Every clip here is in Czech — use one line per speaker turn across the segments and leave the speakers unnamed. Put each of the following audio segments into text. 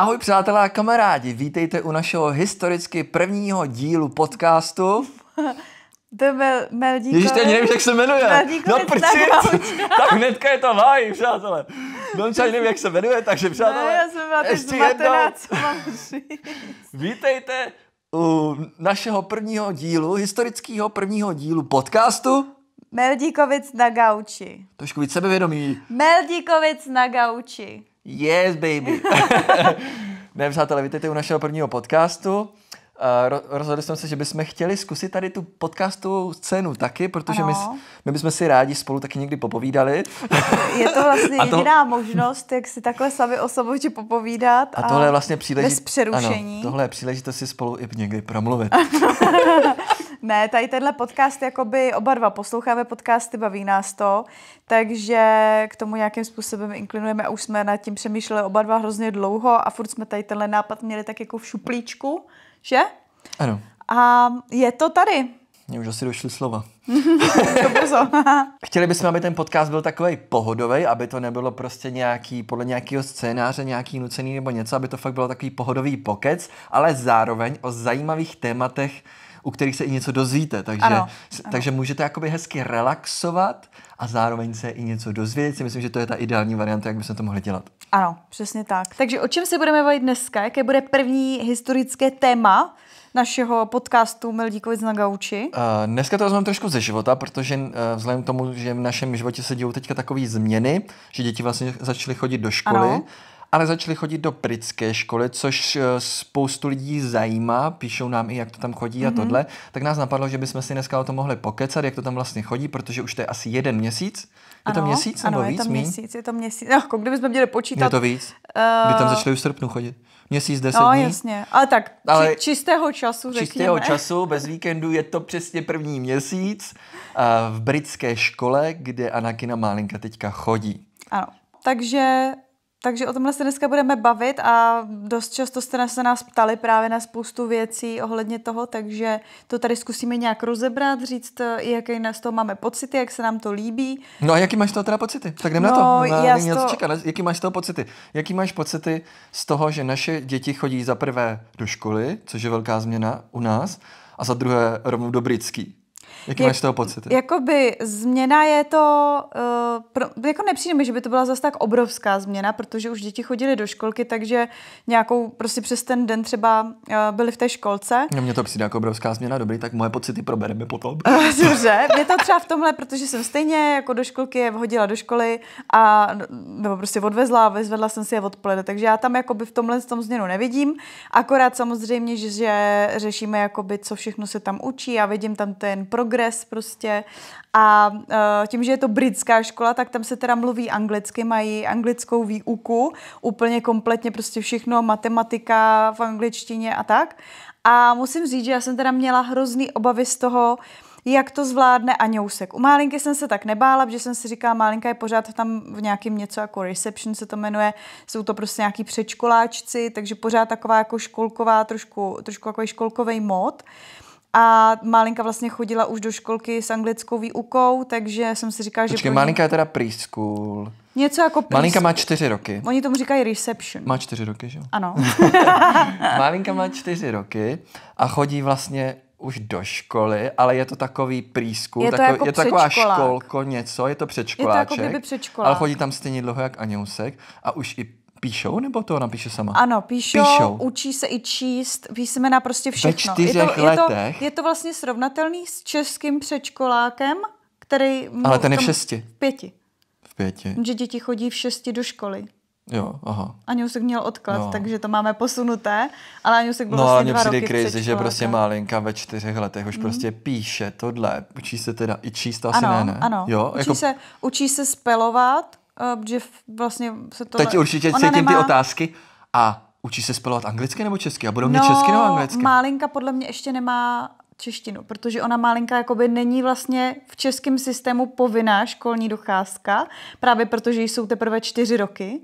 Ahoj přátelé a kamarádi, vítejte u našeho historicky prvního dílu podcastu.
To byl Meldíkovič. Ježíš, teď nevím, jak se jmenuje. no prčic,
tak hnedka je to live, přátelé. Domča no, nevím, jak se jmenuje, takže přátelé, no, já
jsem byla ještě jednou. Vítejte
u našeho prvního dílu, historického prvního dílu podcastu.
Meldíkovic na gauči.
Trošku víc sebevědomí.
Meldíkovic na gauči.
Yes, baby. ne, přátelé, vítejte u našeho prvního podcastu. Eh, rozhodli jsme se, že bychom chtěli zkusit tady tu podcastovou scénu taky, protože my, my bychom si rádi spolu taky někdy popovídali. Je to vlastně to... jediná
možnost, jak si takhle sami o sobě popovídat. A, a tohle je vlastně příležitost. Bez přerušení. Ano,
tohle je příležitost si spolu i někdy promluvit.
Ne, tady tenhle podcast, jakoby oba dva posloucháme podcasty, baví nás to, takže k tomu nějakým způsobem inklinujeme a už jsme nad tím přemýšleli oba dva hrozně dlouho a furt jsme tady tenhle nápad měli tak jako v šuplíčku, že? Ano. A je to tady.
Mně už asi došly slova. Chtěli bychom, aby ten podcast byl takový pohodový, aby to nebylo prostě nějaký, podle nějakého scénáře, nějaký nucený nebo něco, aby to fakt bylo takový pohodový pokec, ale zároveň o zajímavých tématech, u kterých se i něco dozvíte. Takže, ano, ano. takže můžete jakoby hezky relaxovat a zároveň se i něco dozvědět. Si myslím, že to je ta ideální varianta, jak bychom to mohli dělat.
Ano, přesně tak. Takže o čem se budeme bavit dneska? Jaké bude první historické téma? našeho podcastu Meldíkovic na gauči.
Uh, eh, dneska to vezmeme trošku ze života, protože uh, vzhledem k tomu, že v našem životě se dějou teďka takové změny, že děti vlastně začaly chodit do školy, ano ale začali chodit do britské školy, což eh, spoustu lidí zajímá, píšou nám i, jak to tam chodí mm-hmm. a mhm. tohle, tak nás napadlo, že bychom si dneska o tom mohli pokecat, jak to tam vlastně chodí, protože už to je asi jeden měsíc. Je ano, to měsíc ano, nebo je víc? Je to měsíc,
je to měsíc. No, jako kdybychom měli počítat. Je to víc? Uh... Kdy tam začali v srpnu
chodit? Měsíc, deset no, dní? No jasně, ale tak ale či, čistého času Čistého času, bez víkendu, je to přesně první měsíc uh, v britské škole, kde Anakina malinka teďka chodí.
Ano, takže takže o tomhle se dneska budeme bavit a dost často jste se nás ptali právě na spoustu věcí ohledně toho, takže to tady zkusíme nějak rozebrat, říct, eh, jaký nás to máme pocity, jak se nám to líbí.
No a jaký máš z toho teda pocity? Tak jdem no, na to. Na, já na, to... čekat. jaký máš z toho pocity? Jaký máš pocity z toho, že naše děti chodí za prvé do školy, což je velká změna u nás, a za druhé rovnou do britský? Jaký jak, máš toho pocit?
Jakoby změna je to, uh, pro, jako nepřijde mi, že by to byla zase tak obrovská změna, protože už děti chodily do školky, takže nějakou prostě přes ten den třeba uh, eh, byli v té školce.
No, mě to přijde jako obrovská změna, dobrý, tak moje pocity probereme potom. Uh,
dobře, mě to třeba v tomhle, protože jsem stejně jako do školky je vhodila do školy a nebo prostě odvezla a vyzvedla jsem si je odpoledne, takže já tam jakoby v tomhle tom změnu nevidím, akorát samozřejmě, že, že řešíme jakoby, co všechno se tam učí a vidím tam ten program dres prostě. A eh, tím, že je to britská škola, tak tam se teda mluví anglicky, mají anglickou výuku, úplně kompletně prostě všechno, matematika v angličtině a tak. A musím říct, že já jsem teda měla hrozný obavy z toho, jak to zvládne Aňousek. U Málinky jsem se tak nebála, protože jsem si říkala, Málinka je pořád tam v nějakém něco jako reception se to jmenuje, jsou to prostě nějaký předškoláčci, takže pořád taková jako školková, trošku, trošku jako školkový mod. Uh, a malinka vlastně chodila už do školky s anglickou výukou, takže jsem si říkala, Počkej, že... Počkej, malinka je
teda preschool. Něco jako preschool. Malinka má čtyři roky. Oni
tomu říkají reception. Má čtyři roky, že jo? Ano.
malinka má čtyři roky a chodí vlastně už do školy, ale je to takový prýsku, je to, takový, jako je to taková školko, něco, je to předškoláček, je to jako kdyby předškolák. ale chodí tam stejně dlouho jak Aňousek a už i píšou, nebo to napíše sama? Ano, píšou, píšou.
učí se i číst písmena, prostě všechno. Ve čtyřech je to, letech. Je to, je to vlastně srovnatelný s českým předškolákem, který... Ale ten je v šesti. V pěti. V pěti. Že děti chodí v šesti do školy.
Jo, aha.
Aňousek měl odklad, no. takže to máme posunuté, ale Aňousek byl no, vlastně dva roky crazy, že prostě malinka
ve čtyřech letech už mm. prostě píše tohle. Učí se teda i číst, asi ano, ne, ne. Ano, jo, učí, jako... se,
učí se spelovat, uh, eh, že vlastně se to... Teď určitě cítím nemá... ty
otázky a učí se spelovat anglicky nebo česky? A budou mě no, česky nebo anglicky?
Málinka podle mě ještě nemá češtinu, protože ona malinka jakoby není vlastně v českém systému povinná školní docházka, právě protože jsou teprve čtyři roky,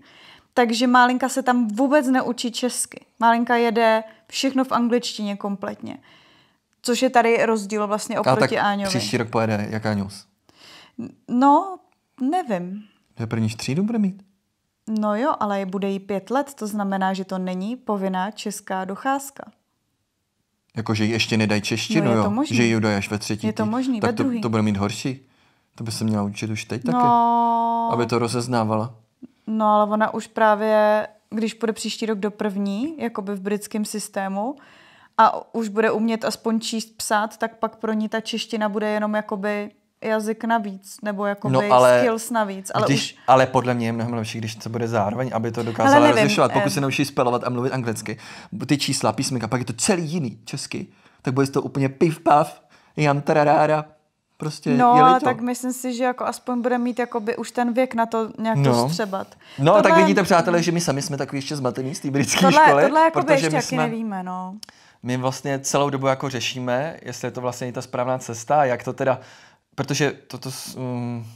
takže malinka se tam vůbec neučí česky. Malinka jede všechno v angličtině kompletně. Což je tady rozdíl vlastně oproti A tak Áňovi. příští
rok pojede jak news?
No, nevím.
Je první třídu bude mít?
No jo, ale bude jí pět let, to znamená, že to není povinná česká docházka.
Jakože ji ještě nedají češtinu, no, jo? Možný. Že ji dodají až ve třetí. Je to možný, Tak to, druhý. to bude mít horší. To by se měla učit už teď no...
taky. Aby to
rozeznávala.
No, ale ona už právě, když bude příští rok do první, jakoby v britském systému, a už bude umět aspoň číst, psát, tak pak pro ní ta čeština bude jenom jakoby jazyk navíc, nebo jako no, ale skills navíc. Ale, když,
už... ale podle mě je mnohem lepší, když to bude zároveň, aby to dokázala nevím, rozlišovat. Pokud eh. se naučí spelovat a mluvit anglicky, ty čísla, písmenka, pak je to celý jiný česky, tak bude to úplně piv paf, jan tararára, Prostě no, ale tak
myslím si, že jako aspoň bude mít jakoby už ten věk na to nějak no. střebat. No, tohle... tak vidíte, přátelé,
že my sami jsme takový ještě zmatení z té britské tohle, školy. Tohle jako protože ještě my jsme...
nevíme, no.
My vlastně celou dobu jako řešíme, jestli je to vlastně ta správná cesta, jak to teda protože toto... Um,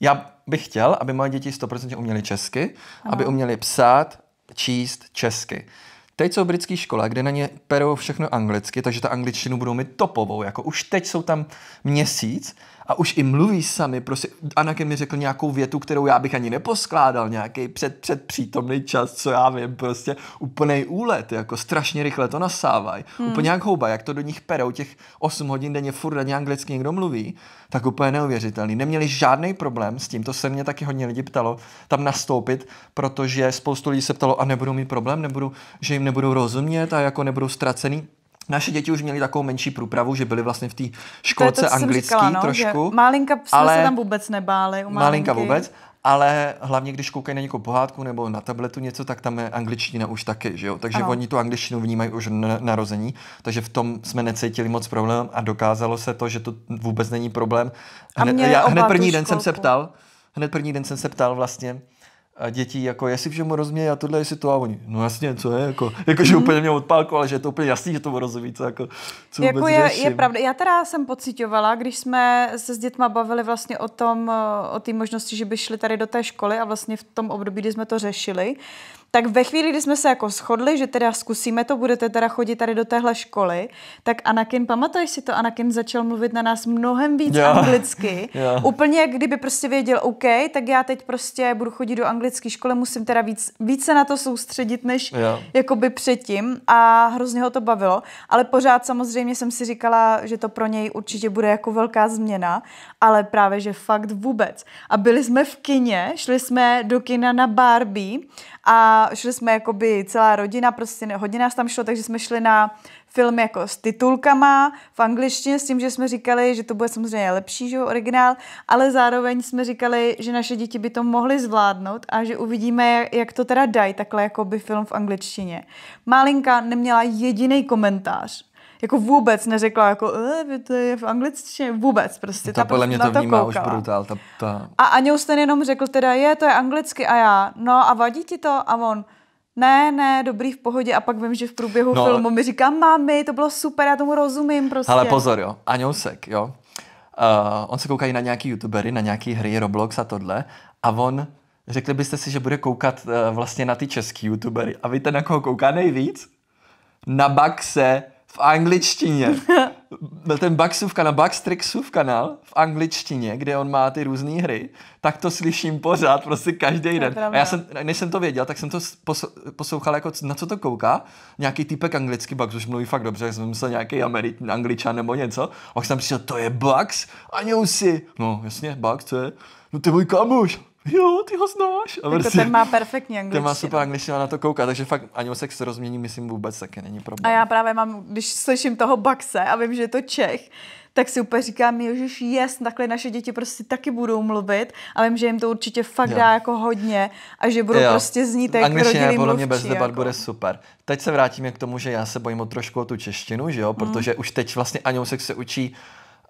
já bych chtěl, aby moje děti 100% uměly česky, ano. aby uměly psát, číst česky. Teď jsou britské škola, kde na ně perou všechno anglicky, takže ta angličtinu budou mít topovou. Jako už teď jsou tam měsíc a už i mluví sami. Prostě Anakin mi řekl nějakou větu, kterou já bych ani neposkládal, nějaký před, předpřítomný čas, co já vím, prostě úplný úlet, jako strašně rychle to nasávají. Hmm. Úplně jak houba, jak to do nich perou, těch 8 hodin denně furt na anglicky někdo mluví, tak úplně neuvěřitelný. Neměli žádný problém s tím, to se mě taky hodně lidí ptalo, tam nastoupit, protože spoustu lidí se ptalo, a nebudou mít problém, nebudu, že jim nebudou rozumět a jako nebudou ztracený. Naše děti už měly takovou menší průpravu, že byly vlastně v té školce anglické anglický no, trošku. Malinka jsme ale se tam vůbec nebáli. U malinka vůbec, ale hlavně když koukají na nějakou pohádku nebo na tabletu něco, tak tam je angličtina už taky, že jo? Takže ano. oni tu angličtinu vnímají už na narození, takže v tom jsme necítili moc problém a dokázalo se to, že to vůbec není problém. Hned, já, hned první den školku. jsem se ptal, hned první den jsem se ptal vlastně, a dětí, jako jestli všemu rozumějí a tohle, si to a oni, no jasně, co je, jako, jako že úplně mě odpálko, ale že je to úplně jasný, že to rozumí, co jako, co jako je, řeším. je, pravda,
já teda jsem pocitovala, když jsme se s dětma bavili vlastně o tom, o té možnosti, že by šli tady do té školy a vlastně v tom období, kdy jsme to řešili, tak ve chvíli, kdy jsme se jako shodli, že teda zkusíme to, budete teda chodit tady do téhle školy, tak Anakin, pamatuješ si to, Anakin začal mluvit na nás mnohem víc yeah. anglicky. Yeah. Úplně jak kdyby prostě věděl, OK, tak já teď prostě budu chodit do anglické školy, musím teda víc, více na to soustředit, než jako jakoby předtím a hrozně ho to bavilo. Ale pořád samozřejmě jsem si říkala, že to pro něj určitě bude jako velká změna, ale právě, že fakt vůbec. A byli jsme v kině, šli jsme do kina na Barbie a šli jsme jakoby celá rodina, prostě hodně nás tam šlo, takže jsme šli na film jako s titulkama v angličtině, s tím, že jsme říkali, že to bude samozřejmě lepší, že originál, ale zároveň jsme říkali, že naše děti by to mohly zvládnout a že uvidíme, jak to teda dají, takhle jako by film v angličtině. Malinka neměla jediný komentář jako vůbec neřekla, jako e, to je v angličtině, vůbec prostě. To ta podle prostě mě to, to vnímá koukala. už
brutál. Ta, ta...
A ten jenom řekl teda, je, to je anglicky a já, no a vadí ti to? A on, ne, ne, dobrý, v pohodě. A pak vím, že v průběhu no, filmu mi říká, mami, to bylo super, já tomu rozumím prostě. Ale pozor,
jo, Aňousek, jo. Uh, on se koukají na nějaký youtubery, na nějaký hry, Roblox a tohle. A on, řekli byste si, že bude koukat uh, vlastně na ty český youtubery. A víte, na koho kouká nejvíc? Na Baxe v angličtině. Byl ten Bugsův kanál, Bugstrixův kanál v angličtině, kde on má ty různé hry, tak to slyším pořád, prostě každý den. A já jsem, než jsem to věděl, tak jsem to poslouchal, jako na co to kouká. Nějaký typek anglicky, Bax už mluví fakt dobře, jsem myslel nějaký Ameri- angličan nebo něco. A pak jsem přišel, to je Bax? A si. No jasně, Bax, co je? No ty můj kamuš
jo, ty ho znáš. A jako prostě, ten má perfektní angličtinu. Ten má super
angličtinu a na to kouká, takže fakt o se rozmění, myslím, vůbec taky není problém.
A já právě mám, když slyším toho Baxe a vím, že je to Čech, tak si úplně říkám, že jest, takhle naše děti prostě taky budou mluvit a vím, že jim to určitě fakt jo. dá jako hodně a že budou jo. prostě znít rodilý Angličtina podle mě bez debat jako.
bude super. Teď se vrátíme k tomu, že já se bojím o trošku o tu češtinu, že jo, mhm. protože mm. už teď vlastně Aňousek se učí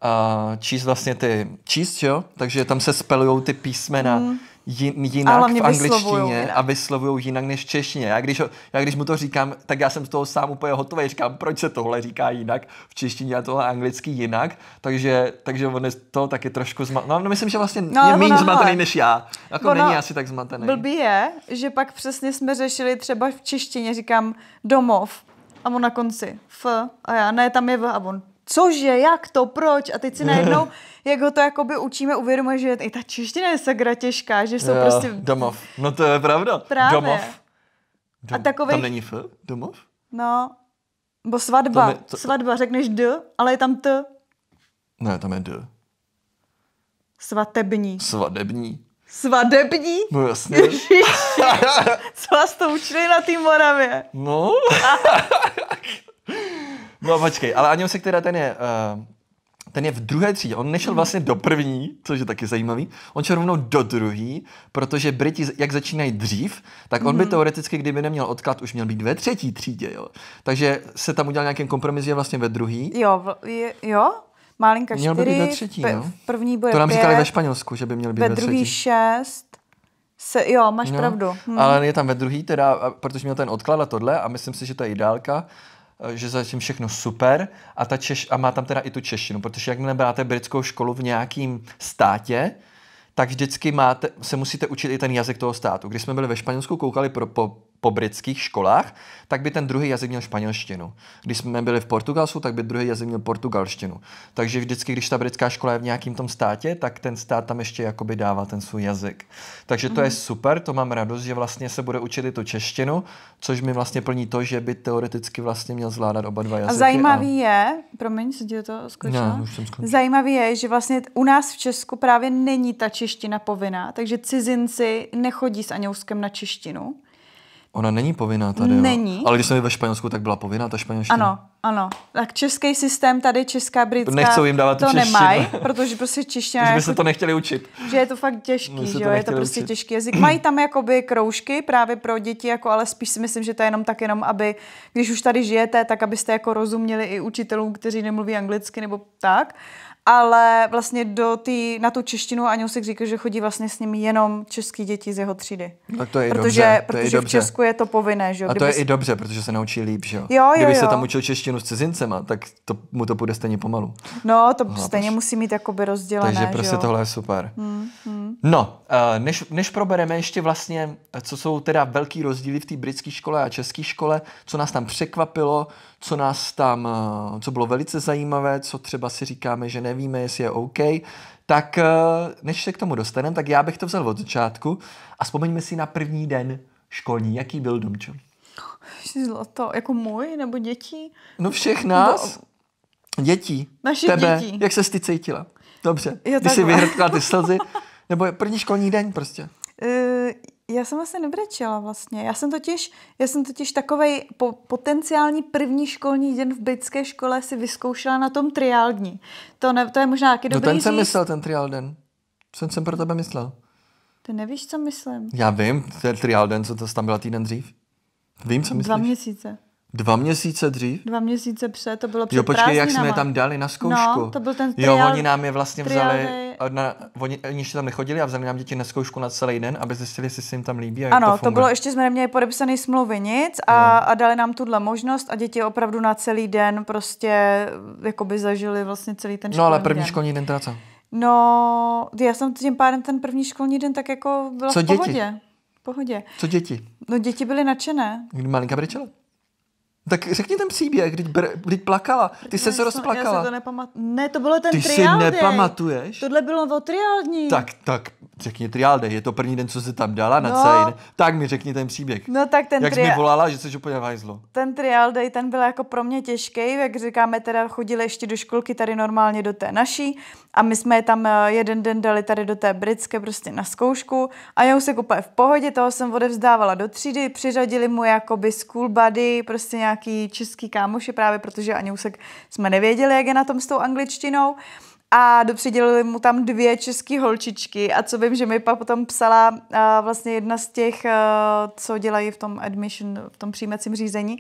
a číst vlastně ty, číst, jo? Takže tam se spelujou ty písmena mm. jinak v angličtině jinak. a vyslovují jinak než v češtině. Já když, já když mu to říkám, tak já jsem z toho sám úplně hotový, říkám, proč se tohle říká jinak v češtině a tohle anglicky jinak, takže, takže on je to taky trošku zmatený. No, no, myslím, že vlastně no, je méně zmatený než já. Jako ono, není asi tak zmatený. Blbý
je, že pak přesně jsme řešili třeba v češtině, říkám domov a on na konci f a já, ne, tam je v a on cože, jak to, proč? A teď si najednou, jak ho to jakoby učíme, uvědomuje, že i ta čeština je sakra těžká, že jsou jo, prostě... Domov.
No to je pravda. Právě. Domov.
Dom... A takovej... Tam není
F? Domov?
No. Bo svatba. Je, to... Svatba, řekneš D, ale je tam T. Ne, no, tam je D. Svatební.
Svatební.
Svadební? No jasně. Ježiši, co vás to učili na té Moravě?
No. No počkej, ale se teda ten je... Uh, ten je v druhé třídě. On nešel mhm. vlastně do první, což je taky zajímavý. On šel rovnou do druhý, protože Briti, jak začínají dřív, tak on by mhm. teoreticky, kdyby neměl odklad, už měl být ve třetí třídě. Jo. Takže se tam udělal nějaký kompromis, je vlastně ve druhý.
Jo, je, jo? Malinka měl čtyři, by být ve třetí, no. v, první bude To nám pět, říkali ve Španělsku, že by měl být ve, ve druhý třetí. šest, se, jo, máš no, pravdu. Hmm. Ale
je tam ve druhý, teda, protože měl ten odklad a tohle a myslím si, že to je ideálka, Eh, že zatím všechno super a, ta Češ, a má tam teda i tu češtinu, protože jakmile bráte britskou školu v nějakým státě, tak vždycky máte, se musíte učit i ten jazyk toho státu. Když jsme byli ve Španělsku, koukali pro, po, po britských školách, tak by ten druhý jazyk měl španělštinu. Když jsme byli v Portugalsku, tak by druhý jazyk měl portugalštinu. Takže vždycky, když ta britská škola je v nějakém tom státě, tak ten stát tam ještě jakoby dává ten svůj jazyk. Takže to mm. je mhm. super, to mám radost, že vlastně se bude učit i tu češtinu, což mi vlastně plní to, že by teoreticky vlastně měl zvládat oba dva jazyky. A zajímavý
a... je, promiň, se ti to skočila. Ne, už jsem skončil. Zajímavý je, že vlastně u nás v Česku právě není ta čeština povinná, takže cizinci nechodí s Aňouskem na češtinu
Ona není povinná tady, Není. Jo? Ale když jsme ve Španělsku, tak byla povinná ta španělština. Ano,
ano. Tak český systém tady, česká, britská, Nechcou jim dávat to nemají, protože prostě čeština... Že by jako, se to
nechtěli učit.
Že je to fakt těžký, že jo, je to prostě učit. těžký jazyk. Mají tam jakoby kroužky právě pro děti, jako, ale spíš si myslím, že to je jenom tak jenom, aby, když už tady žijete, tak abyste jako rozuměli i učitelům, kteří nemluví anglicky nebo tak ale vlastně do tý, na tu češtinu si říkal, že chodí vlastně s ním jenom český děti z jeho třídy.
Tak to je protože, dobře. Protože to je v dobře. Česku
je to povinné. Že jo? A to Kdyby je si... i
dobře, protože se naučí líp. Že jo? Jo, jo, Kdyby jo. se tam učil češtinu s cizincema, tak to, mu to půjde stejně pomalu.
No, to Hlapaš. stejně musí mít jakoby rozdělené. Takže prostě jo? tohle je super. Hmm, hmm.
No, eh, než, než probereme ještě vlastně, eh, co jsou teda velký rozdíly v té britské škole a české škole, co nás tam překvapilo, co nás tam, eh, co bylo velice zajímavé, co třeba si říkáme, že ne nevíme, jestli je OK, tak eh, než se k tomu dostaneme, tak já bych to vzal od začátku a vzpomeňme si na první den školní. Jaký byl, Domčo?
zlato, jako můj nebo dětí? No všech nás.
Do... Dětí. Naši tebe. Dětí. Jak se ty cítila? Dobře. Já Když jsi vyhrkla ty slzy. Nebo první školní den prostě.
Eh, já jsem vlastně nebrečela vlastně. Já jsem totiž, já jsem totiž takový po, potenciální první školní den v britské škole si vyzkoušela na tom triál dní. To, ne, to je možná taky dobrý No ten říct. jsem myslel,
ten triál den. Jsem jsem pro tebe myslel.
Ty nevíš, co myslím.
Já vím, ten triál den, co to tam byla týden dřív. Vím, co myslíš. Dva měsíce. Dva měsíce dřív?
Dva měsíce před, to bylo před Jo, počkej, jak jsme je tam dali na no, zkoušku. No, to byl ten triál, Jo, oni nám je vlastně
vzali, triál... na, oni ještě tam nechodili a vzali nám děti na zkoušku na celý den, aby zjistili, jestli se jim tam líbí a jak Ano, to, to bylo, ještě
jsme neměli podepsaný smlouvy nic a, no. a dali nám tuhle možnost a děti opravdu na celý den prostě jakoby zažili vlastně celý ten No, ale první den. školní den teda co? No, já jsem tím pádem ten první školní den tak jako byla co v pohodě. Děti? pohodě. Co děti? No děti byly nadšené.
malinka brečela? Tak řekni ten příběh, když, br, když plakala, ty se se rozplakala. Já se to
nepamat- Ne, to bylo ten ty triál Ty si nepamatuješ? Tohle bylo o triální. Tak,
tak, řekni triál je to první den, co se tam dala no. na celý Tak mi řekni ten příběh. No
tak ten Jak triál... jsi mi
volala, že se jsi úplně hajzlo.
Ten triál day, ten byl jako pro mě těžký, jak říkáme, teda chodili ještě do školky tady normálně do té naší a my jsme je tam eh, jeden den dali tady do té britské prostě na zkoušku a já už se úplně v pohodě, toho jsem odevzdávala do třídy, přiřadili mu jakoby school buddy, prostě nějaký český kámoši právě, protože ani úsek jsme nevěděli, jak je na tom s tou angličtinou a dopřidělili mu tam dvě české holčičky a co vím, že mi pak potom psala uh, vlastně jedna z těch, uh, co dělají v tom admission, v tom přijímacím řízení,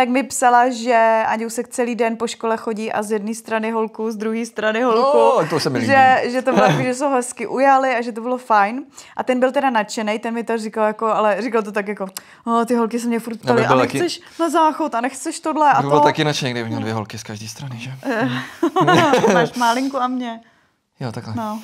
tak mi psala, že Aňousek celý den po škole chodí a z jedné strany holku, z druhé strany no, holku. No, to se mi líbí. Že, že to bylo takový, že se hezky ujali a že to bylo fajn. A ten byl teda nadšený, ten mi to říkal jako, ale říkal to tak jako, oh, ty holky se mě furt no, ptali, a nechceš taky... na záchod a nechceš tohle a to. Bylo taky
nadšený, kdyby měl dvě holky z každé strany, že?
Eh, máš malinku a mě.
Jo, takhle. No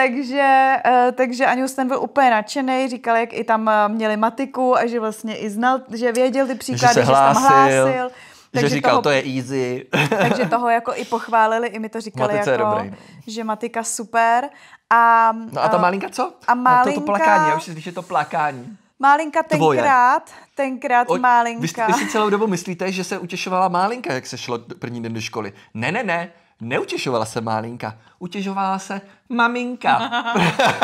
takže, eh, takže Anjus ten byl úplně nadšený, říkal, jak i tam eh, měli matiku a že vlastně i znal, že věděl ty příklady, že, se hlásil, že tam hlásil. Takže že říkal, toho, to
je easy.
takže toho jako i pochválili, i mi to říkali Matice jako, dobrý. že matika super. A, no a ta eh, malinka co? A malinka... No, to, to plakání, já už
si že to plakání.
Malinka tenkrát, Tvoje. tenkrát o, malinka. Vy, vy si celou
dobu myslíte, že se utěšovala malinka, jak se šlo první den do školy. Ne, ne, ne, neutěšovala se Málinka, utěžovala se
maminka.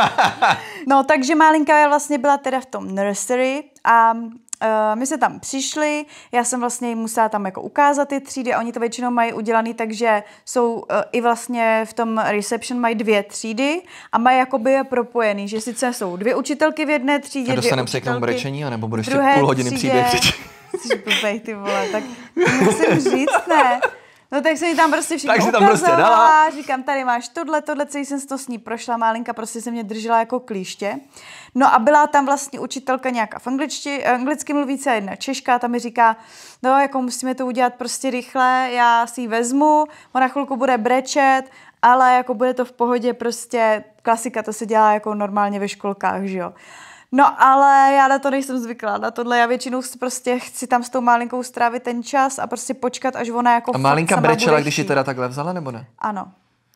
no, takže Málinka vlastně byla teda v tom nursery a Uh, my se tam přišli, já jsem vlastně musela tam jako ukázat ty třídy, oni to většinou mají udělaný, takže jsou uh, i vlastně v tom reception mají dvě třídy a mají jakoby je propojený, že sice jsou dvě učitelky v jedné třídě, a dostaneme se k tomu brečení,
anebo budeš půl hodiny třídě, příběh
Jsi blbej, ty vole, tak musím říct, ne. No tak jsem mi tam prostě všechno tak tam ukazovala, prostě dala. říkám, tady máš tohle, tohle, celý jsem to s ní prošla, malinka prostě se mě držela jako klíště. No a byla tam vlastně učitelka nějaká v angličti, anglicky mluvící a jedna češka, tam mi říká, no jako musíme to udělat prostě rychle, já si ji vezmu, ona chvilku bude brečet, ale jako bude to v pohodě, prostě klasika, to se dělá jako normálně ve školkách, že jo. No ale já na to nejsem zvyklá, na tohle já většinou prostě chci tam s tou malinkou strávit ten čas a prostě počkat, až ona jako A malinka brečela, když ji teda
takhle vzala, nebo ne?
Ano,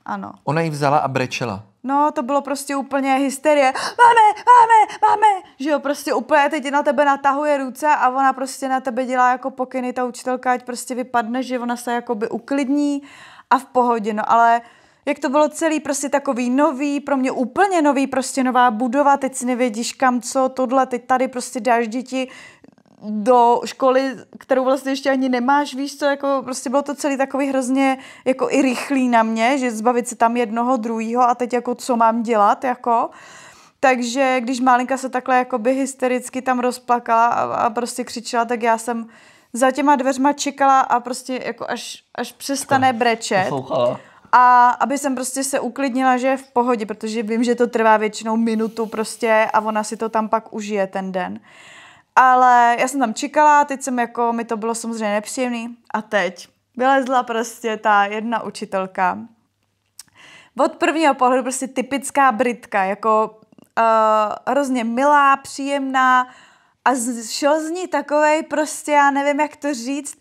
ano.
Ona ji vzala a brečela.
No, to bylo prostě úplně hysterie. Máme, máme, máme. Že jo, prostě úplně teď na tebe natahuje ruce a ona prostě na tebe dělá jako pokyny, ta učitelka, ať prostě vypadne, že ona se jakoby uklidní a v pohodě. No, ale jak to bylo celý prostě takový nový, pro mě úplně nový, prostě nová budova, teď si nevědíš kam co, tohle, teď tady prostě dáš děti do školy, kterou vlastně ještě ani nemáš, víš co, jako prostě bylo to celý takový hrozně jako i rychlý na mě, že zbavit se tam jednoho, druhého a teď jako co mám dělat, jako. Takže když malinka se takhle jakoby hystericky tam rozplakala a, a prostě křičela, tak já jsem za těma dveřma čekala a prostě jako až, až přestane brečet. Poslouchala a aby jsem prostě se uklidnila, že je v pohodě, protože vím, že to trvá většinou minutu prostě a ona si to tam pak užije ten den. Ale já jsem tam čekala, teď jsem jako, mi to bylo samozřejmě nepříjemný a teď vylezla prostě ta jedna učitelka. Od prvního pohledu prostě typická Britka, jako uh, hrozně milá, příjemná a šel z ní takovej prostě, já nevím, jak to říct,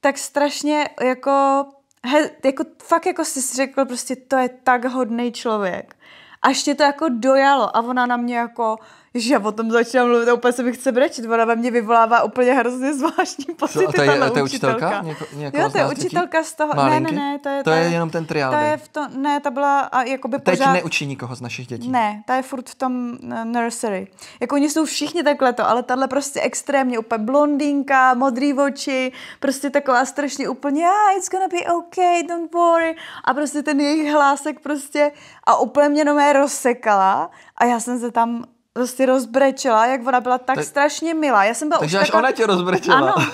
tak strašně jako he, jako, fakt jako jsi řekl, prostě to je tak hodný člověk. Až tě to jako dojalo a ona na mě jako, že já o tom začínám mluvit a úplně se mi chce brečit, ona ve mně vyvolává úplně hrozně zvláštní pocity. Co, a to je, to je učitelka? Něko, jo, to je učitelka z toho, Malinky? ne, ne, ne, to je, to ta, je jenom
ten triál. To je v
to, ne, ta byla a jakoby Teď pořád... neučí
nikoho z našich dětí. Ne,
ta je furt v tom eh, nursery. Jako oni jsou všichni takhle to, ale tahle prostě extrémně úplně blondýnka, modrý oči, prostě taková strašně úplně, ah, it's gonna be okay, don't worry. A prostě ten jejich hlásek prostě a úplně mě nomé rozsekala a já jsem se tam prostě rozbrečela, jak ona byla tak, tak strašně milá. Já jsem byla takže už až taková... ona tě rozbrečela. Ano,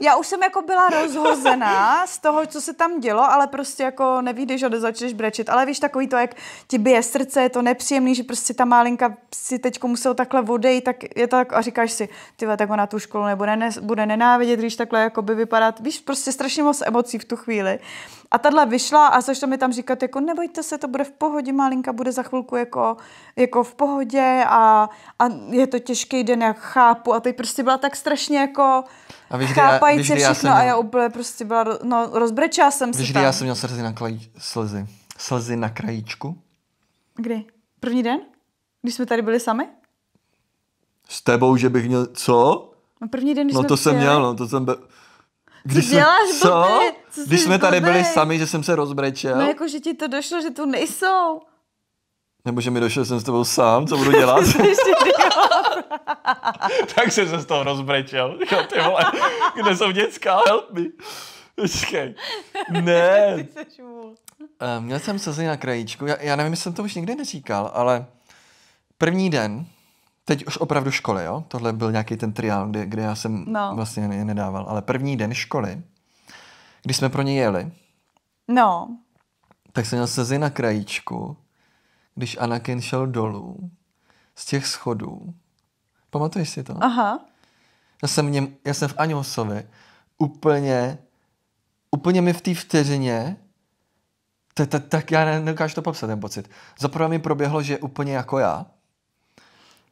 já už jsem jako byla rozhozená z toho, co se tam dělo, ale prostě jako nevídeš a začneš brečet. Ale víš, takový to, jak ti bije srdce, je to nepříjemný, že prostě ta malinka si teď musel takhle odejít, tak je to tak, a říkáš si, ty tak ona tu školu nebude, ne, bude nenávidět, když takhle jako by vypadat. Víš, prostě strašně moc emocí v tu chvíli. A tahle vyšla a začala mi tam říkat, jako nebojte se, to bude v pohodě, malinka bude za chvilku jako, jako v pohodě a, a je to těžký den, jak chápu. A teď prostě byla tak strašně jako a víš, chápající všechno já měl, a já úplně prostě byla, no rozbrečela jsem víš, si tam. já jsem
měl slzy na, klají, slzy, slzy na krajíčku.
Kdy? První den? Když jsme tady byli sami?
S tebou, že bych měl, co?
No první den, když No jsme to přijeli. jsem měl, no
to jsem... Be... Když co děláš, co? co Když jsme tady byli sami, že jsem se rozbrečel. No
jako, že ti to došlo, že tu nejsou.
Nebo že mi že jsem s tebou sám, co budu dělat? tak jsem se z toho rozbrečel. Jo, ty vole, kde jsou dětská? help me. Počkej. Ne. Eh, měl jsem slzy na krajíčku. Já, já nevím, jestli jsem to už někdy neříkal, ale první den Teď už opravdu školy, jo? Tohle byl nějaký ten triál, kde, kde já jsem no. vlastně je nedával. Ale první den školy, když jsme pro ně jeli, no. tak jsem měl sezy na krajíčku, když Anakin šel dolů z těch schodů. Pamatuješ si to? Aha. Já jsem v, něm, já jsem v Aniosovi úplně, úplně mi v té vteřině tak já nedokážu to popsat, ten pocit. Zaprvé mi proběhlo, že úplně jako já,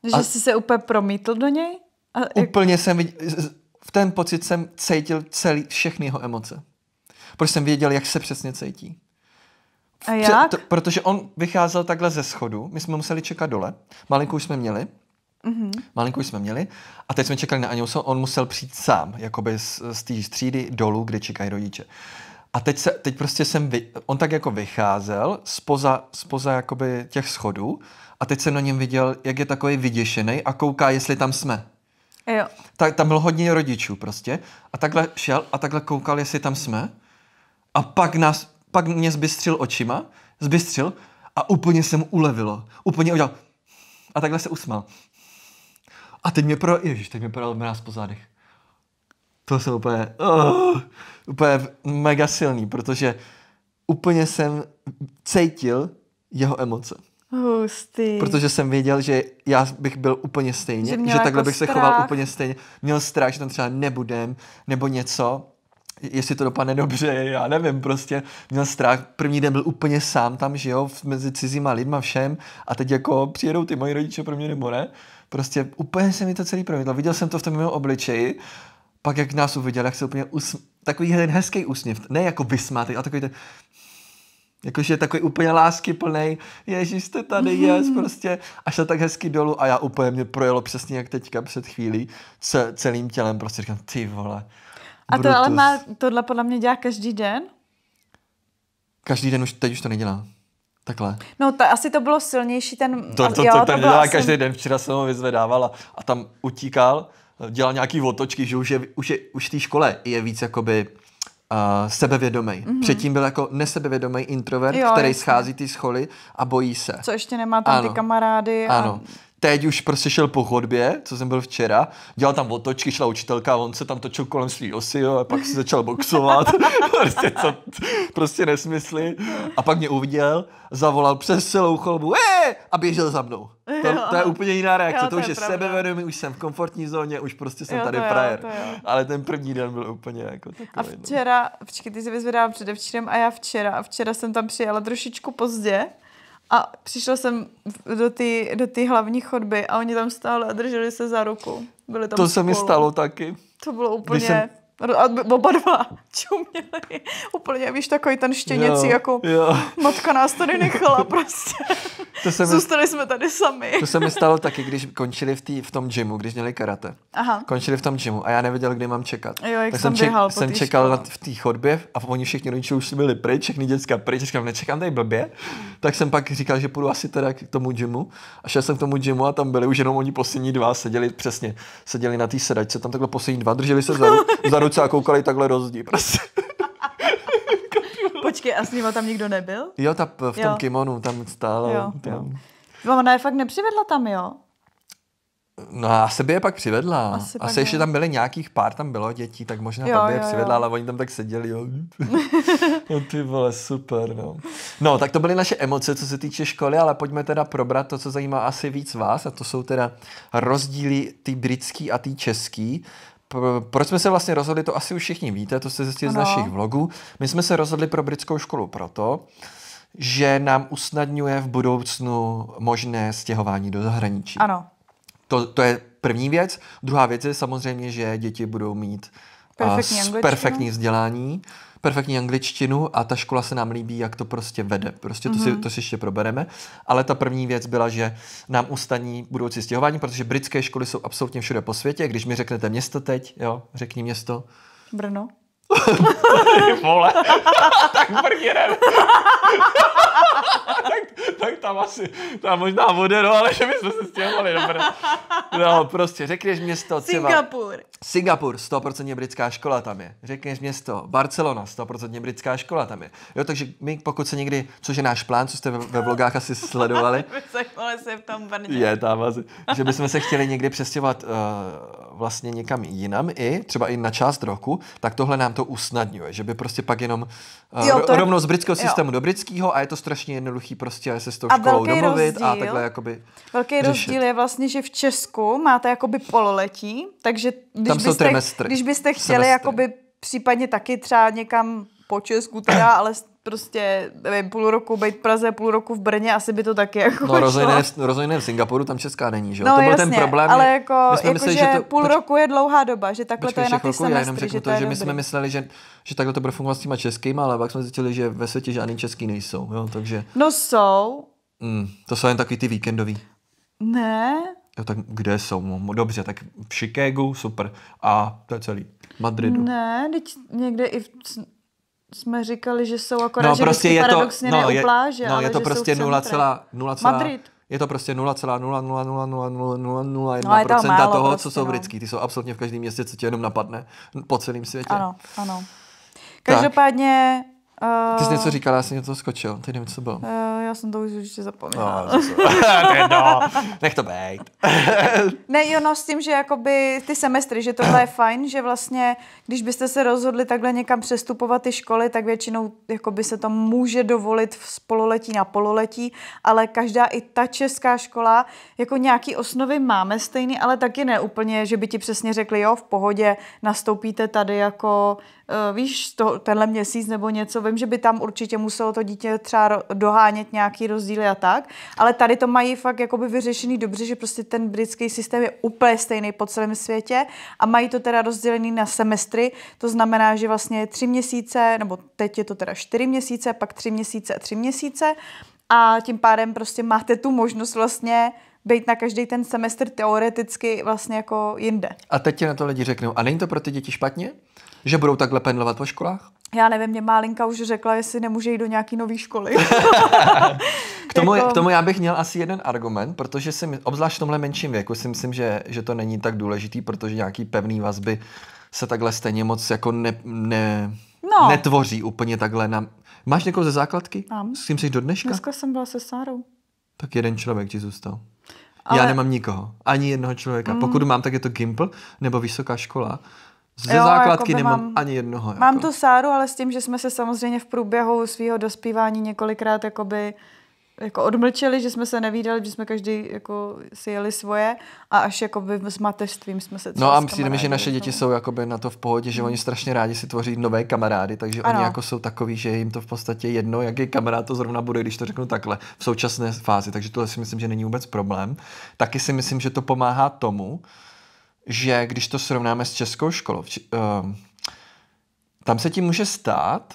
že a jsi se úplně promítl do něj? A úplně
jak... jsem viděl, v ten pocit jsem cítil celý, všechny jeho emoce. Protože jsem věděl, jak se přesně cítí. A jak? To, protože on vycházel takhle ze schodu, my jsme museli čekat dole, malinkou jsme měli, mm-hmm. malinkou jsme měli a teď jsme čekali na Aňousa, on musel přijít sám, jakoby z, z té střídy dolů, kde čekají rodiče. A teď, se, teď prostě jsem, vy, on tak jako vycházel spoza, spoza jakoby těch schodů a teď jsem na něm viděl, jak je takový vyděšený a kouká, jestli tam jsme. Jo. Ta, tam bylo hodně rodičů prostě. A takhle šel a takhle koukal, jestli tam jsme. A pak, nás, pak mě zbystřil očima, zbystřil a úplně se mu ulevilo. Úplně udělal. A takhle se usmál. A teď mě pro... ježiš, teď mě prodal mráz po zádech. To jsem úplně... Oh, úplně mega silný, protože úplně jsem cítil jeho emoce.
Hustý. Protože
jsem věděl, že já bych byl úplně stejně, že, že takhle jako bych strach. se choval úplně stejně. Měl strach, že tam třeba nebudem, nebo něco, jestli to dopadne dobře, já nevím, prostě měl strach. První den byl úplně sám tam, že jo, mezi cizíma lidma všem a teď jako přijedou ty moji rodiče pro mě nebo ne. Prostě úplně se mi to celý promítlo. Viděl jsem to v tom mém obličeji, pak jak nás uviděl, jak se úplně usm... takový ten hezký úsměv, ne jako vysmátý, ale takový ten, Jakože takový úplně lásky plný, Ježíš jste tady, mm-hmm. jes, prostě. A šel tak hezky dolů a já úplně mě projelo přesně jak teďka před chvílí s celým tělem. Prostě říkám, ty vole. A to ale
má, tohle podle mě dělá každý den?
Každý den už, teď už to nedělá. Takhle.
No, ta, asi to bylo silnější ten... To, to, to, jo, to, to dělá asi... každý
den, včera jsem ho vyzvedával a, a tam utíkal, dělal nějaký otočky, že už je, už je už v té škole je víc jakoby uh, sebevědomý. Mm-hmm. Předtím byl jako nesebevědomý introvert, jo, který jasný. schází ty scholy a bojí se. Co ještě nemá tam ano. ty
kamarády. A... Ano
teď už prostě šel po chodbě, co jsem byl včera, dělal tam otočky, šla učitelka, on se tam točil kolem svý osy, jo, a pak si začal boxovat, prostě, co, prostě nesmysly. A pak mě uviděl, zavolal přes celou chodbu, e! a běžel za mnou. To, to je úplně jiná reakce, jo, to, to už je, je sebevědomí, už jsem v komfortní zóně, už prostě jsem jo, tady frajer. Ale ten první den byl úplně jako takový. A no.
včera, no. počkej, ty se vyzvedala předevčírem a já včera, a včera jsem tam přijela trošičku pozdě, a přišla jsem do té do ty hlavní chodby a oni tam stáli a drželi se za ruku. Byli tam to spolu. se mi stalo taky. To bylo úplně... Když jsem a oba dva čuměli. Úplně, víš, takový ten štěněcí, jo, jako jo. matka nás tady nechala prostě.
To se mi, Zůstali
jsme tady sami. To se
mi stalo taky, když končili v, tý, v tom gymu, když měli karate. Aha. Končili v tom gymu a já nevěděl, kdy mám čekat. Jo, jak tak jsem, ček, jsem čekal na, v té chodbě a oni všichni rodiče už byli pryč, všechny děcka pryč, říkám, nečekám tady blbě. Tak jsem pak říkal, že půjdu asi teda k tomu gymu a šel jsem k tomu gymu a tam byli už jenom oni poslední dva, seděli přesně, seděli na té sedačce, tam takhle poslední dva, drželi se za, za ruce a koukali takhle do zdi. Prostě.
Počkej, a s nima tam nikdo nebyl?
Jo, ta v tom jo. kimonu tam stála. Jo, tam.
jo. Ona je fakt nepřivedla tam, jo?
No a sebe je pak přivedla. Asi, Asi pak ještě tam byly nějakých pár, tam bylo dětí, tak možná jo, by je jo, přivedla, jo. ale oni tam tak seděli. Jo. no ty vole, super. No. no tak to byly naše emoce, co se týče školy, ale pojďme teda probrat to, co zajímá asi víc vás a to jsou teda rozdíly ty britský a ty český proč jsme se vlastně rozhodli, to asi už všichni víte, to jste zjistili z našich vlogů. My jsme se rozhodli pro britskou školu proto, že nám usnadňuje v budoucnu možné stěhování do zahraničí. Ano. To, to je první věc. Druhá věc je samozřejmě, že děti budou mít eh, perfektní, uh, perfektní vzdělání perfektní angličtinu a ta škola se nám líbí, jak to prostě vede. Prostě to, mm-hmm. si, mhm. to si ještě probereme. Ale ta první věc byla, že nám ustaní budoucí stěhování, protože britské školy jsou absolutně všude po světě. Když mi řeknete město teď, jo, řekni město.
Brno. vole, tak burgerem.
tak, tak, tam asi, tam možná no, ale že bychom se
stěhovali dobře.
No, prostě řekneš město třeba... Singapur. Singapur, 100% britská škola tam je. Řekneš město Barcelona, 100% britská škola tam je. Jo, takže my pokud se někdy, což je náš plán, co jste ve, ve vlogách asi sledovali.
se v tom Brně. Je tam asi. Že bychom se chtěli
někdy přestěhovat uh, vlastně někam jinam i, třeba i na část roku, tak tohle nám to usnadňuje, že by prostě pak jenom uh, jo, to je... rovnou z britského jo. systému do britského a je to strašně jednoduchý prostě se s tou a školou domluvit rozdíl, a takhle jakoby Velký řešit. rozdíl
je vlastně, že v Česku máte jakoby pololetí, takže když, Tam byste, trimestry. když byste chtěli semestry. jakoby případně taky třeba někam po Česku teda, ale prostě, nevím, půl roku být v Praze, půl roku v Brně, asi by to taky jako No rozhodně,
rozhodně v Singapuru, tam česká není, že jo? No, to byl jasně, ten problém. Ale jako, jako mysleli, že, to, půl poč...
roku je dlouhá doba, že takhle Počkej, to je na ty chvilku, semestry, já jenom řeknu že to, to že my dobrý. jsme
mysleli, že, že takhle to bude fungovat s těma českýma, ale pak jsme zjistili, že ve světě žádný český nejsou, jo? takže...
No jsou.
Mm, to jsou jen takový ty víkendový. Ne, Jo, tak kde jsou? No, dobře, tak v Chicagu, super. A to je celý. Madridu.
Ne, teď někde i v jsme říkali, že jsou akorát, no, že prostě je to, no, je, pláže, no, ale je to že prostě 0,0 Madrid.
Je to prostě 0,0000001% no, toho, prostě, co jsou no. britský. Ty jsou absolutně v každém městě, co tě jenom napadne po celém světě. Ano,
ano. Každopádně tak. Ty jsi něco eh,
říkal, já jsem něco skočil. Teď nevím, co to bylo.
Uh, já jsem to už určitě zapomněla. No, ne, no, nech to být. ne, jo, no, s tím, že jakoby ty semestry, že tohle je fajn, že vlastně, když byste se rozhodli takhle někam přestupovat ty školy, tak většinou jakoby se to může dovolit v pololetí na pololetí, ale každá i ta česká škola, jako nějaký osnovy máme stejný, ale taky ne úplně, že by ti přesně řekli, jo, v pohodě, nastoupíte tady jako Eh, víš, to, tenhle měsíc nebo něco, vím, že by tam určitě muselo to dítě třeba dohánět nějaký rozdíly a tak, ale tady to mají fakt jakoby vyřešený dobře, že prostě ten britský systém je úplně stejný po celém světě a mají to teda rozdělený na semestry, to znamená, že vlastně tři měsíce, nebo teď je to teda čtyři měsíce, pak tři měsíce a tři měsíce a tím pádem prostě máte tu možnost vlastně být na každý ten semestr teoreticky vlastně jako jinde.
A teď ti na to lidi řeknou, a není to pro ty děti špatně? Že budou takhle pendlovat po školách?
Já nevím, mě Málinka už řekla, jestli nemůže jít do nějaký nové školy. k, tomu, jako... k tomu
já bych měl asi jeden argument, protože si, obzvlášť v tomhle menším věku, si myslím, že, že to není tak důležitý, protože nějaký pevný vazby se takhle stejně moc jako ne, ne,
no. netvoří
úplně takhle. Na... Máš někoho ze základky?
Mám. S kým jsi do dneška? Dneska jsem byla se Sárou.
Tak jeden člověk ti zůstal. Ale... Já nemám nikoho. Ani jednoho člověka. Mm. Pokud mám, tak je to Gimpl nebo vysoká škola. Ze jo, základky nemám mám, ani jednoho. Jako. Mám
tu Sáru, ale s tím, že jsme se samozřejmě v průběhu svého dospívání několikrát jakoby jako odmlčeli, že jsme se nevídali, že jsme každý jako si jeli svoje a až jako s mateřstvím jsme se No a myslím, že naše děti
jsou jakoby na to v pohodě, že hmm. oni strašně rádi si tvoří nové kamarády, takže ano. oni jako jsou takový, že jim to v podstatě jedno, jaký kamarád to zrovna bude, když to řeknu takhle, v současné fázi, takže to si myslím, že není vůbec problém. Taky si myslím, že to pomáhá tomu, že když to srovnáme s českou školou, či, uh, tam se ti může stát,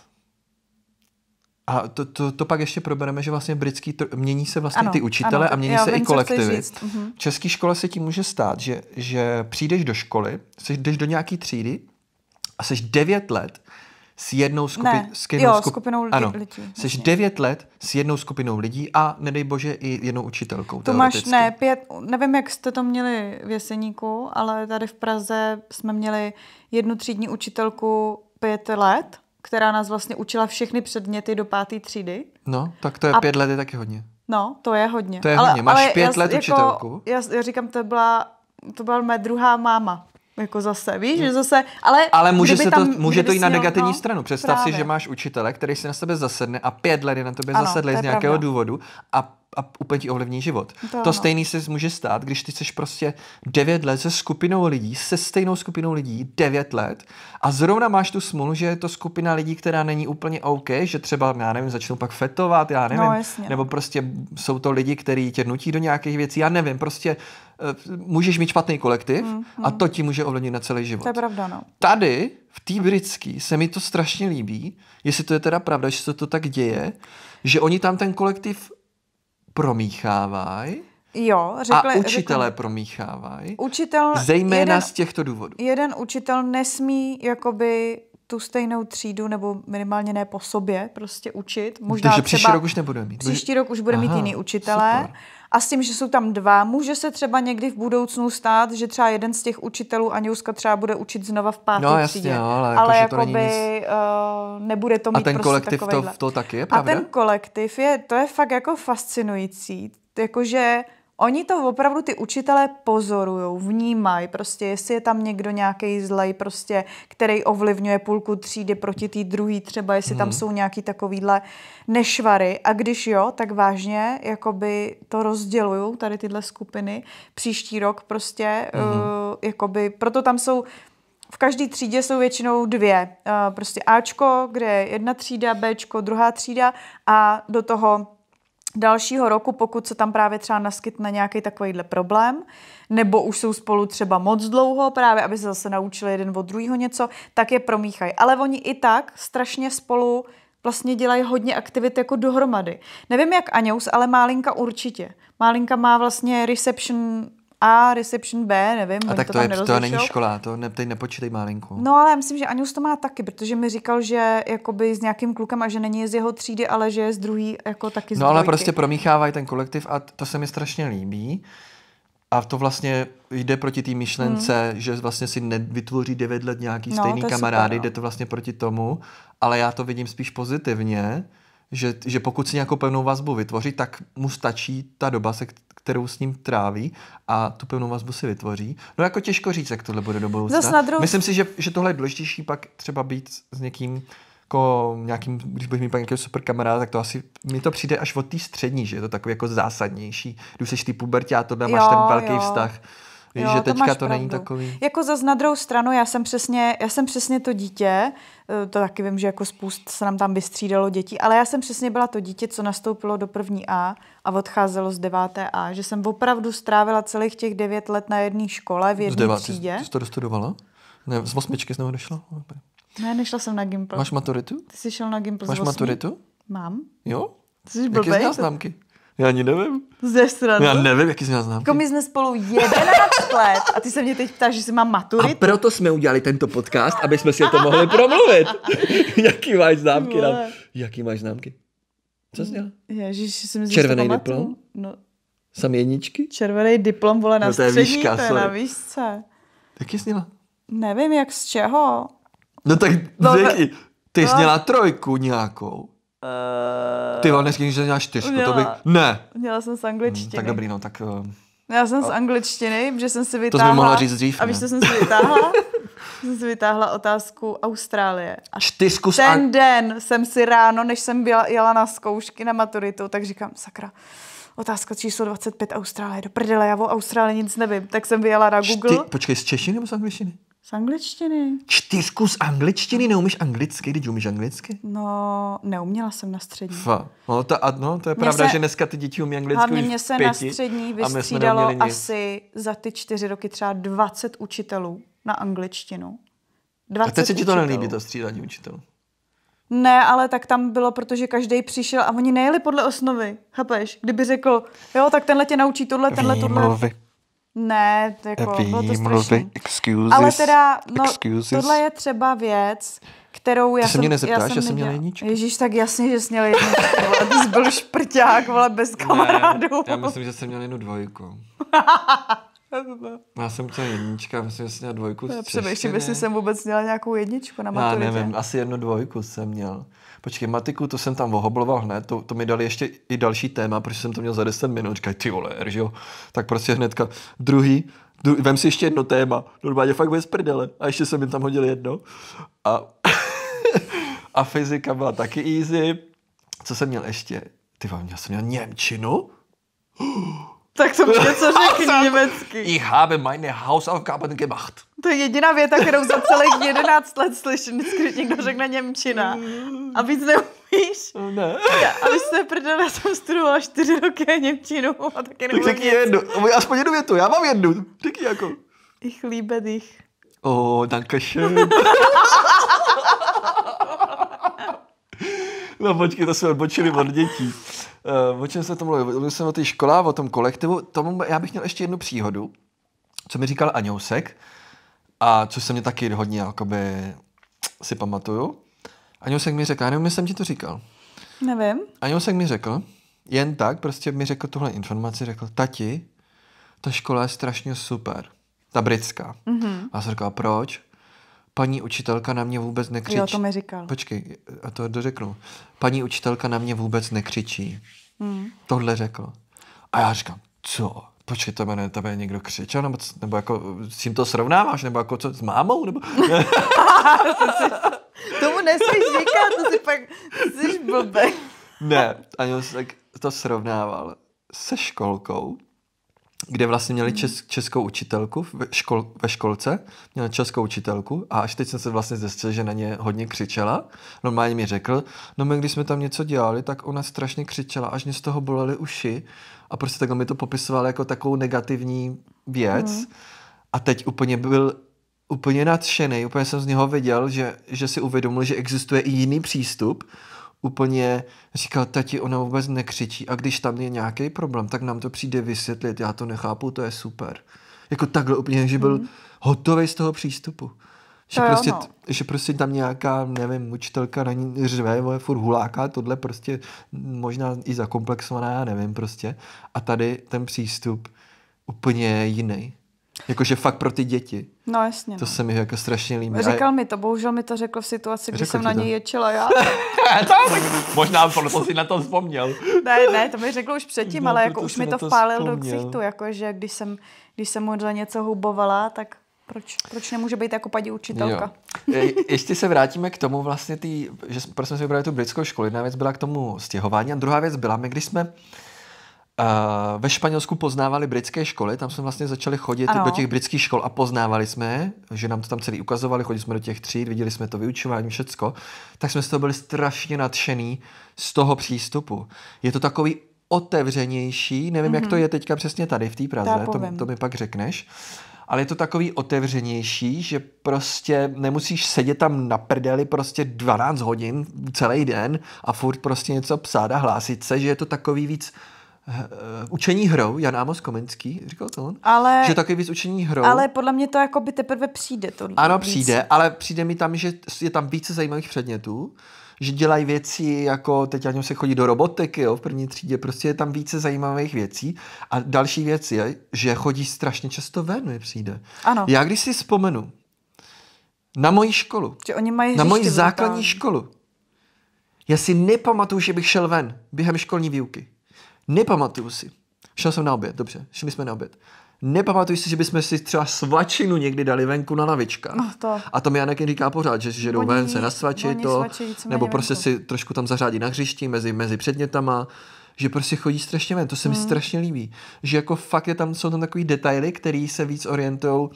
a to, to, to pak ještě probereme, že vlastně britský, tr- mění se vlastně ano, ty učitele ano, a mění jo, se i kolektivy. Mhm. V české škole se tím může stát, že, že přijdeš do školy, jsi, jdeš do nějaký třídy a jsi devět let s jednou, skupi- ne, s jednou jo, skup- skupinou lidí. ano, lidí. Jsi devět let s jednou skupinou lidí a nedej bože i jednou učitelkou. To máš ne,
pět, nevím, jak jste to měli v Jeseníku, ale tady v Praze jsme měli jednu třídní učitelku pět let která nás vlastně učila všechny předměty do páté třídy.
No, tak to je a... pět let je taky hodně.
No, to je hodně. To je ale, hodně. Máš ale pět já, let jako, učitelku? Já, já říkám, to byla, to byla mé druhá máma. Jako zase, víš, že zase, ale... Ale může, se tam, to, může to jít na negativní no, stranu. Představ právě. si, že
máš učitele, který si na sebe zasedne a pět let je na tobě ano, zasedlý to z nějakého pravda. důvodu a a úplně ti ovlivní život. To, to stejný se může stát, když ty seš prostě 9 let se skupinou lidí, se stejnou skupinou lidí 9 let a zrovna máš tu smůlu, že je to skupina lidí, která není úplně OK, že třeba, já nevím, začnou pak fetovat, já nevím, no, jasně. nebo prostě jsou to lidi, kteří tě nutí do nějakých věcí, já nevím, prostě eh, můžeš mít špatný kolektiv mm, mm. a to ti může ovlivnit na celý život. To je pravda, no. Tady v té britské, se mi to strašně líbí, jestli to je teda pravda, že se to tak děje, že oni tam ten kolektiv promíchávají.
Jo, řekle, a učitelé řekle,
promíchávají. Učitel, zejména jeden, z těchto důvodů.
Jeden učitel nesmí jakoby tu stejnou třídu, nebo minimálně ne po sobě, prostě učit. Možná Takže třeba, příští rok už
nebude mít. Příští rok už bude Aha, mít jiný
učitelé. Super. A s tím, že jsou tam dva, může se třeba někdy v budoucnu stát, že třeba jeden z těch učitelů Aňouska třeba bude učit znova v páté no, jasně, třídě. No, ale, ale jako, jakoby, to nic... uh, nebude to mít A ten prostě kolektiv to, to taky je, pravda? A ten kolektiv je, to je fakt jako fascinující. Jakože Oni to opravdu ty učitelé pozorují, vnímají, prostě jestli je tam někdo nějaký zlej, prostě, který ovlivňuje půlku třídy proti té druhé, třeba jestli hmm. tam mhm. jsou nějaký takovýhle nešvary. A když jo, tak vážně jakoby to rozdělují tady tyhle skupiny. Příští rok prostě, hmm. uh, jakoby, proto tam jsou v každé třídě jsou většinou dvě. Uh, prostě Ačko, kde je jedna třída, Bčko, druhá třída a do toho dalšího roku, pokud se tam právě třeba naskytne nějaký takovýhle problém, nebo už jsou spolu třeba moc dlouho, právě aby se zase naučili jeden od druhého něco, tak je promíchají. Ale oni i tak strašně spolu vlastně dělají hodně aktivit jako dohromady. Nevím jak Aňous, ale Málinka určitě. Málinka má vlastně reception a, reception B, nevím. A tak to, to, je, to není
škola, to ne, teď nepočítej malinku.
No ale já myslím, že Anius to má taky, protože mi říkal, že jakoby s nějakým klukem a že není z jeho třídy, ale že je z druhý jako taky z No ale prostě
promíchávají ten kolektiv a to se mi strašně líbí. A to vlastně jde proti té myšlence, hmm. že vlastně si nevytvoří devět let nějaký no, stejný kamarády, super, no. jde to vlastně proti tomu, ale já to vidím spíš pozitivně, že, že pokud si nějakou pevnou vazbu vytvoří, tak mu stačí ta doba, se, kterou s ním tráví a tu pevnou vazbu si vytvoří. No jako těžko říct, jak tohle bude do budoucna. Zas na druhou... Myslím si, že, že tohle je důležitější pak třeba být s někým, jako nějakým, když bych mít pak nějakého super kamaráda, tak to asi, mi to přijde až od té střední, že je to takový jako zásadnější. Když jsi ty pubertě a tohle jo, máš ten velký jo. vztah. Víš, jo, že teďka to, to není takový.
Jako za na druhou stranu, já jsem přesně, já jsem přesně to dítě, eh, to taky vím, že jako spoust se nám tam vystřídalo dětí, ale já jsem přesně byla to dítě, co nastoupilo do první A a odcházelo z deváté A, že jsem opravdu strávila celých těch devět let na jedné škole v jedné třídě. Ty jsi
to dostudovala? Ne, z osmičky jsi nešla?
Ne, nešla jsem na Gimpl. Máš maturitu? Ty jsi šel na Gimpl Máš maturitu? Mám. Jo? Ty jsi blbej, Jaké známky?
Já ani nevím.
Ze Já nevím, jaký jsi měl známky. Jako my jsme spolu 11 let a ty se mě teď ptáš, že jsem mám maturitu. A
proto jsme udělali tento podcast, aby jsme si o to mohli promluvit. jaký máš známky? Nám? Jaký máš známky?
Co jsi měl? Ježíš, jsem Červený diplom? No.
Sam jedničky?
Červený diplom, vole, na no, to střední, výška, to je sorry. na výšce. Jak jsi měla? Nevím, jak z čeho.
No tak no, řekni, ty jsi měla trojku nějakou. Uh, Ty vole, dneska jsi měla čtyřku, měla, to by... Ne.
Měla jsem z angličtiny. Hmm, tak dobrý, no, tak... Uh, eh, já jsem a... z angličtiny, že jsem si vytáhla... To jsme mohla říct dřív, A víš, co jsem si vytáhla? jsem si vytáhla otázku Austrálie. A
Čtyřku ten an...
den jsem si ráno, než jsem byla, jela na zkoušky na maturitu, tak říkám, sakra, otázka číslo 25 Austrálie, do prdele, já o Austrálii nic nevím. Tak jsem vyjela na Google. Čty... Počkej, z češiny nebo z angličtiny? Z angličtiny.
Čtyřku z angličtiny? Neumíš anglicky, když umíš anglicky?
No, neuměla jsem na střední. Fa.
No, to, a, no, to je mě pravda, se, že dneska ty děti umí anglicky Hlavně mě se pěti, na střední vystřídalo
asi za ty čtyři roky třeba 20 učitelů na angličtinu. 20 a teď se ti to nelíbí,
to střídání učitelů?
Ne, ale tak tam bylo, protože každý přišel a oni nejeli podle osnovy. Chápeš? Kdyby řekl, jo, tak tenhle tě naučí tohle, tenhle, tohle. Výmluvy. Ne, jako, Vím, bylo to strašný.
Excuses, Ale teda, no, excuses. tohle je
třeba věc, kterou já Ty jsem... mě nezeptáš, já jsem, já jsem měl jedničku. Ježíš, tak jasně, že jsi měl jedničku, ale ty jsi byl šprťák, vole, bez kamarádů. Ne, já myslím,
že jsem měl jednu dvojku. já jsem měl jednička, myslím, že jsem měl dvojku z Přemýšlím, jestli
jsem vůbec měla nějakou jedničku na maturitě. Já nevím,
asi jednu dvojku jsem měl počkej, matiku, to jsem tam ohobloval hned, to, to mi dali ještě i další téma, protože jsem to měl za 10 minut, říkaj, ty vole, že jo, tak prostě hnedka druhý, dru, vem si ještě jedno téma, normálně fakt bez prdele, a ještě jsem jim tam hodil jedno. A, a fyzika byla taky easy, co jsem měl ještě, ty vám, já jsem měl Němčinu,
Tak to mi co řekni
německy. Ich habe meine Hausaufgaben gemacht.
To je jediná věta, kterou za celých 11 let slyším, vždycky, když někdo řekne Němčina. A víc neumíš? Ne. A vy jste na tom studoval 4 roky Němčinu a taky Tak řekni jednu, aspoň jednu
větu, já mám jednu.
Řekni jako. Ich liebe dich.
Oh, danke schön. No počkej, to jsme odbočili od dětí. Uh, o čem jsme to mluvil? Mluvil jsem o té škole, o tom kolektivu. Tomu, já bych měl ještě jednu příhodu, co mi říkal Aňousek, a co se mě taky hodně jakoby, si pamatuju. Aňousek mi řekl, já nevím, jestli jsem ti to říkal. Nevím. Aňousek mi řekl, jen tak, prostě mi řekl tuhle informaci, řekl, tati, ta škola je strašně super. Ta britská. Mm-hmm. A já jsem říkal, proč? paní učitelka na mě vůbec nekřičí. Jo, to mi říkal. Počkej, a to dořeknu. Paní učitelka na mě vůbec nekřičí. Hmm. Tohle řekl. A já říkám, co? Počkej, to tam je někdo křičel, nebo, nebo jako s tím to srovnáváš, nebo jako co, s mámou, nebo...
Tomu nesmíš říkat, to si pak jsi blbej.
ne, ani to srovnával se školkou kde vlastně měli hmm. čes, českou učitelku ve, škol, ve školce, měla českou učitelku a až teď jsem se vlastně zjistil, že na ně hodně křičela. Normálně mi řekl, no my když jsme tam něco dělali, tak ona strašně křičela, až mě z toho bolely uši a prostě takhle mi to popisoval jako takovou negativní věc mm. a teď úplně byl úplně nadšený, úplně jsem z něho viděl, že, že si uvědomil, že existuje i jiný přístup, úplně říkal, tati, ona vůbec nekřičí a když tam je nějaký problém, tak nám to přijde vysvětlit, já to nechápu, to je super. Jako takhle úplně, že byl hmm. hotový z toho přístupu. Že, to prostě, že prostě tam nějaká, nevím, učitelka na ní řve, je furt huláka, tohle prostě možná i zakomplexovaná, já nevím prostě. A tady ten přístup úplně jiný. Jakože fakt pro ty děti. No jasně. To no. se mi jako strašně líbí. Říkal
mi to, bohužel mi to řekl v situaci, kdy jsem na to. něj ječila já.
Možná proto si na to vzpomněl.
ne, ne, to mi řekl už předtím, no, ale jako už mi to vpálil do ksichtu, jakože když jsem, když jsem mu za něco hubovala, tak proč, proč nemůže být jako padí učitelka?
Je, ještě se vrátíme k tomu vlastně, tý, že proč jsme si vybrali tu britskou školu. Jedna věc byla k tomu stěhování a druhá věc byla, my když jsme ve Španělsku poznávali britské školy, tam jsme vlastně začali chodit ano. do těch britských škol a poznávali jsme, že nám to tam celý ukazovali, chodili jsme do těch tříd, viděli jsme to vyučování, všecko, tak jsme z toho byli strašně nadšený z toho přístupu. Je to takový otevřenější, nevím, mm-hmm. jak to mhm. je teďka přesně tady v té Praze, to, to mi pak řekneš, ale je to takový otevřenější, že prostě nemusíš sedět tam na prdeli prostě 12 hodin celý den a furt prostě něco psát a hlásit se, že je to takový víc Eh, učení hrou, Jan Amos Komenský, říkal to on?
Ale, že taky
víc učení hrou. Ale
podle mě to jako by teprve přijde. To ano, víc. přijde,
ale přijde mi tam, že je tam více zajímavých předmětů, že dělají věci jako, teď ani se chodí do robotiky, jo, v první třídě, prostě je tam více zajímavých věcí. A další věc je, že chodí strašně často ven, mi přijde. Ano. Já když si vzpomenu, na moji školu,
že oni mají na moji základní tam.
školu, já si nepamatuju, že bych šel ven během školní výuky. Nepamatuju si. Šel jsem na oběd, dobře, šli jsme na oběd. Nepamatuju si, že bychom si třeba svačinu někdy dali venku na navičkách. No to. A tam Janek říká pořád, že, že jdou oni, ven se nasvačit to, svačí, nebo prostě venku. si trošku tam zařádí na hřišti mezi, mezi předmětama že prostě chodí strašně ven, to se mi hmm. strašně líbí. Že jako fakt je tam, jsou tam takový detaily, který se víc orientují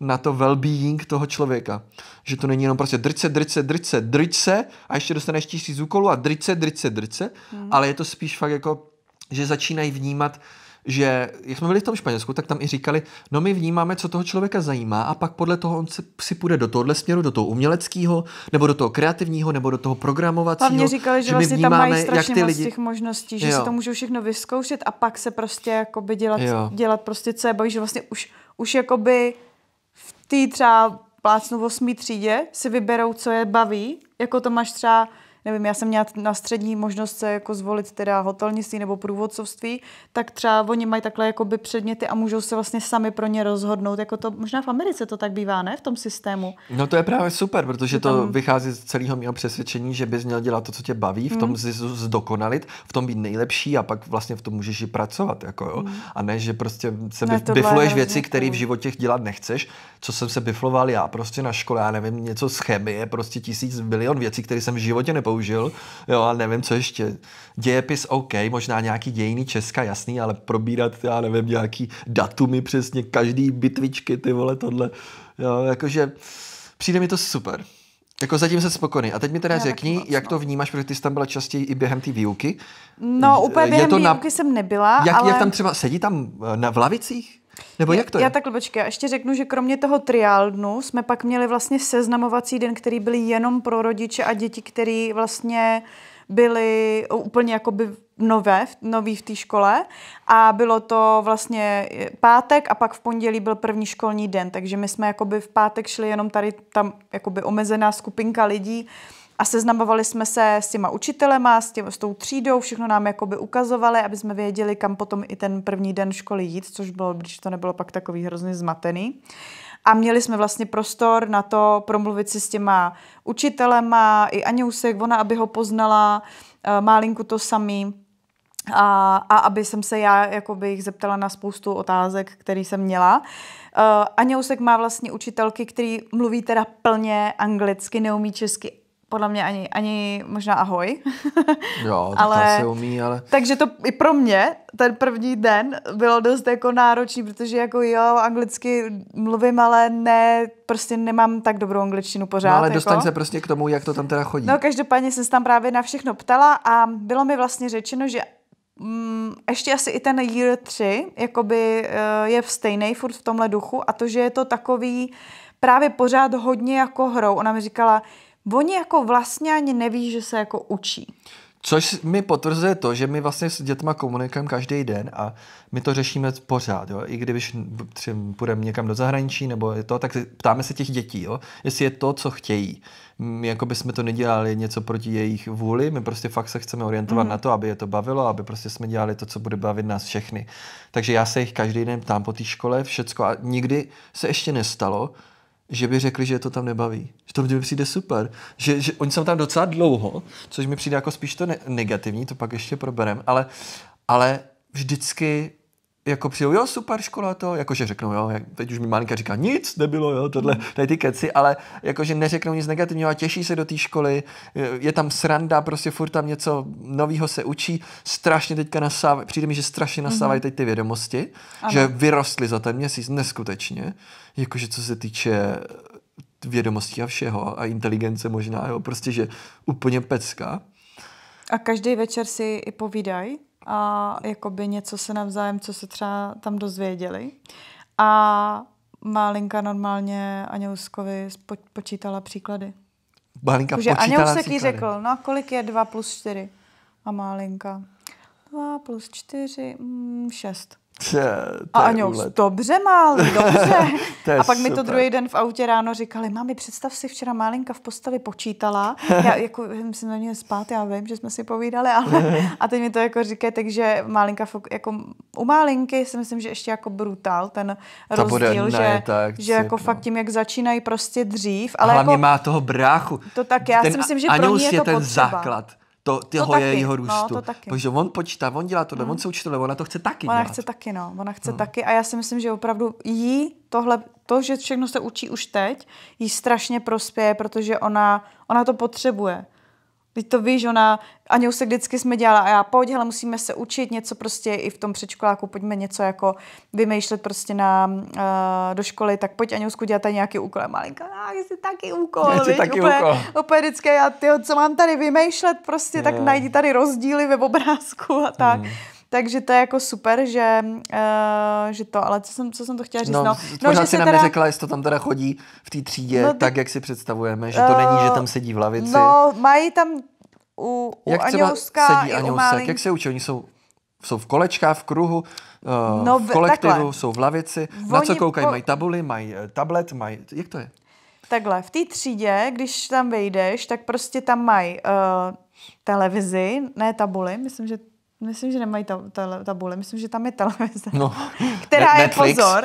na to well-being toho člověka. Že to není jenom prostě drce, drce, drce, drce a ještě dostaneš tisíc úkolů a drce, drce, drce, hmm. ale je to spíš fakt jako že začínají vnímat, že jak jsme byli v tom Španělsku, tak tam i říkali, no my vnímáme, co toho člověka zajímá a pak podle toho on si, si půjde do tohohle směru, do toho uměleckého, nebo do toho kreativního, nebo do toho programovacího. Hlavně říkali, že, že vlastně vnímáme, tam mají strašně moc lidi... těch
možností, že jo. si to můžou všechno vyzkoušet a pak se prostě jakoby dělat, jo. dělat prostě co je baví, že vlastně už, už jakoby v té třeba plácnu v osmý třídě si vyberou, co je baví, jako to máš třeba nevím, já jsem měla na střední možnost se jako zvolit teda hotelnictví nebo průvodcovství, tak třeba oni mají takhle jakoby předměty a můžou se vlastně sami pro ně rozhodnout. Jako to možná v Americe to tak bývá, ne? V tom systému.
No to je právě super, protože to tam... vychází z celého mého přesvědčení, že bys měl dělat to, co tě baví, v tom hmm. zdokonalit, v tom být nejlepší a pak vlastně v tom můžeš i pracovat. Jako, jo? Hmm. A ne, že prostě se ne, bifluješ věci, které v jako- životě dělat nechceš, co jsem se bifloval já prostě na škole, já nevím, něco z chemie, prostě tisíc milion věcí, které jsem v životě nepoužil zasloužil, jo, a nevím, co ještě. Dějepis OK, možná nějaký dějiny Česka, jasný, ale probírat, já nevím, nějaký datumy přesně, každý bitvičky, ty vole, tohle, jo, jakože přijde mi to super. Jako zatím se spokojený. A teď mi teda Já řekni, moc, jak to no. vnímáš, protože ty jsi tam byla častěji i během té výuky.
No, úplně během výuky na... jsem nebyla. Jak, ale... jak tam
třeba sedí tam eh, na v lavicích? Nebo jak to je? Já takhle
počkej, já ještě řeknu, že kromě toho triálnu, jsme pak měli vlastně seznamovací den, který byl jenom pro rodiče a děti, který vlastně byly úplně jakoby nové, nový v té škole a bylo to vlastně eh, pátek a pak v pondělí byl první školní den, takže my jsme jakoby v pátek šli jenom tady tam jakoby omezená skupinka lidí, a seznamovali jsme se s těma učitelema, s, tě, s tou třídou, všechno nám jakoby ukazovali, aby jsme věděli, kam potom i ten první den školy jít, což bylo, když to nebylo pak takový hrozně zmatený a měli jsme vlastně prostor na to promluvit si s těma učitelema, i Aňousek, ona, aby ho poznala, eh, Málinku to samý. A, a aby jsem se já jakoby jich zeptala na spoustu otázek, které jsem měla. Uh, má vlastně učitelky, který mluví teda plně anglicky, neumí česky podle mě ani, ani možná ahoj. Jo, ale, se umí, ale... Takže to i pro mě, ten první den, bylo dost jako náročný, protože jako jo, anglicky mluvím, ale ne, prostě nemám tak dobrou angličtinu pořád. No ale jako. dostaň se
prostě k tomu, jak to tam teda chodí. No
každopádně jsem se tam právě na všechno ptala a bylo mi vlastně řečeno, že Mm, ještě asi i ten year 3 jakoby, eh, je v stejný furt v tomhle duchu a to, že je to takový právě pořád hodně jako hrou. Ona mi říkala, oni jako vlastně ani neví, že se jako učí.
Což mi potvrzuje to, že my vlastně s dětma komunikujeme každý den a my to řešíme pořád. Jo? I když třeba půjdeme někam do zahraničí nebo je to, tak ptáme se těch dětí, jo? jestli je to, co chtějí. My mm, jako bychom jsme to nedělali něco proti jejich vůli, my prostě fakt se chceme orientovat mm. na to, aby je to bavilo, aby prostě jsme dělali to, co bude bavit nás všechny. Takže já se jich každý den ptám po té škole, všecko a nikdy se ještě nestalo, že by řekli, že to tam nebaví. Že to by přijde super. Že, že oni jsou tam docela dlouho, což mi přijde jako spíš to ne- negativní, to pak ještě proberem, ale, ale vždycky jako přijel, jo, super škola to, jakože řeknou, jo, jak, teď už mi malinka říká, nic nebylo, jo, tohle, hmm. tady ty keci, ale jakože neřeknou nic negativního a těší se do té školy, je tam sranda, prostě furt tam něco nového se učí, strašně teďka nasávají, přijde mi, že strašně mhm. nasávají teď ty vědomosti, ano. že vyrostly za ten měsíc, neskutečně, jakože co se týče vědomostí a všeho a inteligence možná, jo, prostě, že úplně pecka.
A každý večer si i povídají? a jakoby něco se navzájem, co se třeba tam dozvěděli. A Málinka normálně Anělskovi počítala příklady. Málinka Takže Anělsek jí řekl, no a kolik je 2 plus 4? A Málinka 2 plus 4, 6. Mm,
Tě, a Aňo,
dobře Máli, dobře. a pak mi to druhý den v autě ráno říkali, mami, představ si, včera Málinka v posteli počítala, já jako jsem na ně spát, já vím, že jsme si povídali, ale a teď mi to jako říkají, takže Málinka, jako u Málinky si myslím, že ještě jako brutál ten Ta rozdíl, že, tak, že jako no. fakt tím, jak začínají prostě dřív. Ale a hlavně
jako, má toho bráchu.
To tak, já ten si myslím, že pro ní je, je to ten potřeba. základ
to, tyho to je taky. jeho no, růstu. No, to taky. Protože on počítá, on dělá tohle, mm. on se tohle, ona to chce taky Ona dělat. chce
taky, no. Ona chce mm. taky a já si myslím, že opravdu jí tohle, to, že všechno se učí už teď, jí strašně prospěje, protože ona, ona to potřebuje. Teď to víš, ona, Aňou se vždycky jsme dělala a já pojď, hele, musíme se učit něco prostě i v tom předškoláku, pojďme něco jako vymýšlet prostě na, uh, do školy, tak pojď Aňousku dělat tady nějaký úkol. A malinka, a no, jsi taky úkol, já víš, taky úplně, úkol. úplně vždycky, já, tyjo, co mám tady vymýšlet prostě, je. tak najdi tady rozdíly ve obrázku a tak. Hmm. Takže to je jako super, že, uh, že to, ale co jsem, co jsem to chtěla říct? No, no, no že si nám teda... řekla,
jestli to tam teda chodí v té třídě, no, ty... tak jak si představujeme, že to uh, není, že tam sedí v lavici. No,
mají tam u, u jak Aňouska sedí i u Málink... Jak se
učí? Oni jsou jsou v kolečkách, v kruhu, eh, no, v kolektivu, takhle. jsou v lavici. Oni na co koukají? Po... Mají tabuly, mají eh, tablet, mají... Jak to je?
Takhle, v té třídě, když tam vejdeš, tak prostě tam mají uh, televizi, ne tabuly, myslím, že Myslím, že nemají ta, tabule, myslím, že tam je televize, no, která ne- Netflix. je pozor,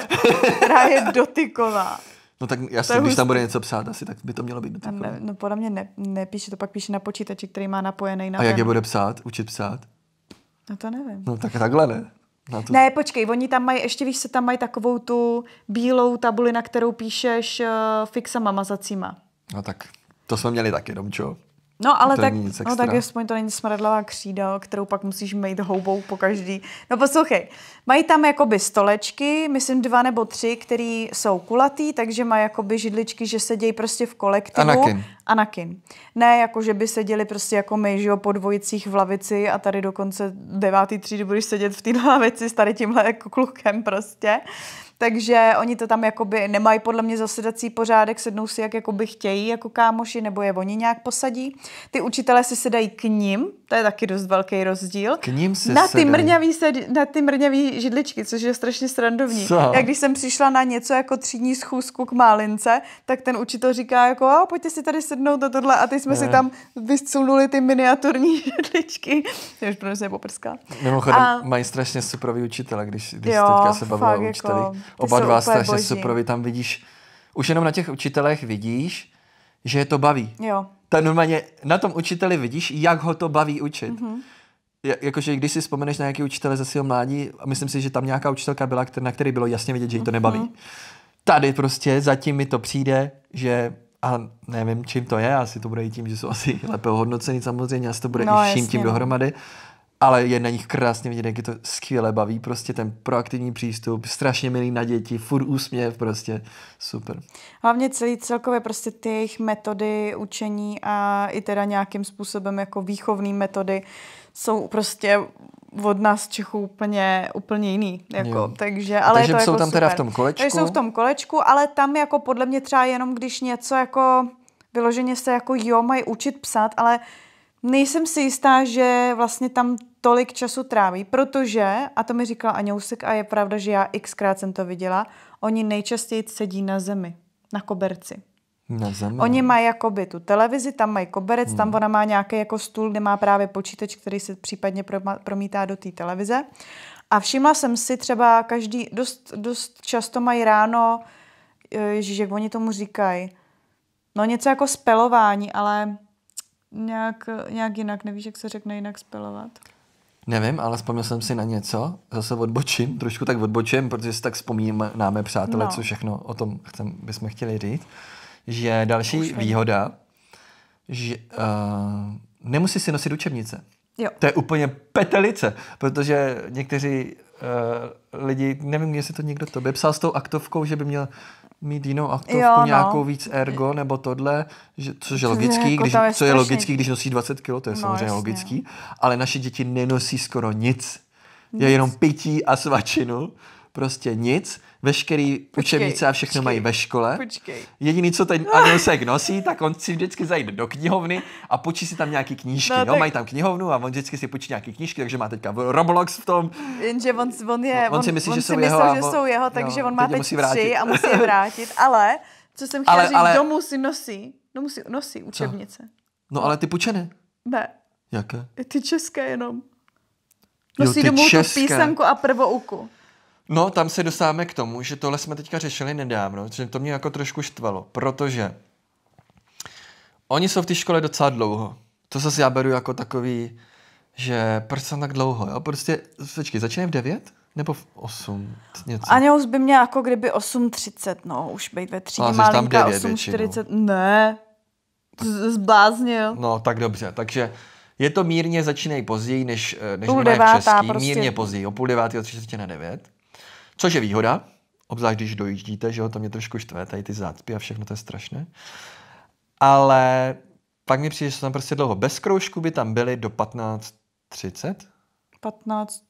která je dotyková. No tak jasně, když tam bude
něco psát, asi tak by to mělo být dotyková. Ne,
no podle mě ne, nepíše, to pak píše na počítači, který má napojený na A ten. jak je bude
psát, učit psát?
No to nevím. No tak takhle
ne. Na to... Ne,
počkej, oni tam mají, ještě víš, se tam mají takovou tu bílou tabuli, na kterou píšeš uh, eh, fixama mazacíma.
No tak to jsme měli taky, Domčo. No, ale tak, no, tak aspoň
to není smradlavá křída, kterou pak musíš mít houbou po každý. No poslouchej, mají tam jakoby stolečky, myslím dva nebo tři, který jsou kulatý, takže mají jakoby židličky, že sedějí prostě v kolektivu. Anakin. Anakin. Ne, jako že by seděli prostě jako my, že jo, po dvojicích v lavici a tady dokonce devátý třídy budeš sedět v té lavici s tady tímhle jako klukem prostě takže oni to tam jakoby nemají podle mě zasedací pořádek, sednou si jak jakoby chtějí jako kámoši, nebo je oni nějak posadí. Ty učitelé si sedají k ním, to je taky dost velký rozdíl.
K ním si na ty, mrňavý
sed, na ty mrňavý židličky, což je strašně srandovní. Co? Jak když jsem přišla na něco jako třídní schůzku k Málince, tak ten učitel říká jako, a pojďte si tady sednout do tohle a ty jsme ne. si tam vysunuli ty miniaturní židličky. Já už pro mě se poprská. Mimochodem a...
mají strašně super učitele, když, když jo, teďka se bavila o jako- učitelích. Jako oba dva strašně super, tam vidíš, už jenom na těch učitelech vidíš, že je to baví. Jo. Ta normálně na tom učiteli vidíš, jak ho to baví učit. Mm-hmm. Ja, jakože když si vzpomeneš na nějaký učitele ze svého mládí, a myslím si, že tam nějaká učitelka byla, na který bylo jasně vidět, že jí to nebaví. Mm-hmm. Tady prostě zatím mi to přijde, že a nevím, čím to je, asi to bude i tím, že jsou asi lépe hodnocení samozřejmě, asi to bude no, i vším jasně. tím no. dohromady, ale je na nich krásně vidět, jak je to skvěle baví, prostě ten proaktivní přístup, strašně milý na děti, furt úsměv, prostě super.
Hlavně celý celkově prostě ty jejich metody učení a i teda nějakým způsobem jako výchovní metody jsou prostě od nás Čechů úplně, úplně jiný. Jako, takže, ale takže je to jsou jako tam super. teda v tom kolečku. Takže jsou v tom kolečku, ale tam jako podle mě třeba jenom, když něco jako vyloženě se jako jo, mají učit psát, ale nejsem si jistá, že vlastně tam tolik času tráví, protože, a to mi říkala Aňousek a je pravda, že já xkrát jsem to viděla, oni nejčastěji sedí na zemi, na koberci. Na zemi. Oni mají jakoby tu televizi, tam mají koberec, hmm. tam ona má nějaký jako stůl, kde má právě počítač, který se případně promítá do té televize. A všimla jsem si třeba každý, dost, dost často mají ráno, že jak oni tomu říkají, no něco jako spelování, ale nějak, nějak jinak, nevíš, jak se řekne jinak spelovat?
Nevím, ale vzpomněl jsem si na něco, zase odbočím, trošku tak odbočím, protože si tak vzpomínáme, přátelé, no. co všechno o tom chcem, bychom chtěli říct, že další Už výhoda, že uh, nemusí si nosit učebnice. Jo. To je úplně petelice, protože někteří uh, lidi, nevím, jestli to někdo to psal s tou aktovkou, že by měl mít jinou aktovku, jo, no. nějakou víc ergo nebo tohle, že, což je logický, jako když, je co je logický, když nosí 20 kg, to je no, samozřejmě jasně. logický, ale naše děti nenosí skoro nic. nic. Je jenom pití a svačinu, prostě nic veškerý počkej, učebnice a všechno počkej, mají ve škole. Počkej. Jediný, co ten no. Anilsek nosí, tak on si vždycky zajde do knihovny a počí si tam nějaký knížky. No, jo, no, tak... mají tam knihovnu a on vždycky si počí nějaký knížky, takže má teďka Roblox v tom.
Jenže on, on je, on, on si myslí, on že, si jsou, myslel, jeho že jsou jeho, takže no, on má teď, musí tři a musí je vrátit, ale co jsem chtěla ale, říct, ale... domů si nosí, domů si nosí učebnice.
No ale ty půjčené?
Ne. Jaké? Ty české jenom.
Nosí jo, domů české. tu písanku
a prvouku.
No, tam se dostáváme k tomu, že tohle jsme teďka řešili nedávno, že to mě jako trošku štvalo, protože oni jsou v té škole docela dlouho. To se já beru jako takový, že proč jsem tak dlouho, jo? Prostě, počkej, začínají v 9? Nebo v 8 něco.
Ani už by mě jako kdyby 8.30, no, už být ve třídě malinka 8.40, ne, zbláznil.
No, tak dobře, takže je to mírně začínají později, než, eh, než půl devátá, český, prostě. mírně později, o půl devátý, třicetě na devět. Což je výhoda, obzvlášť když dojíždíte, že jo, to mě trošku štve, tady ty zácpy a všechno to je strašné. Ale pak mi přijde, že jsou tam prostě dlouho. Bez kroužku by tam byly do 15.30?
15.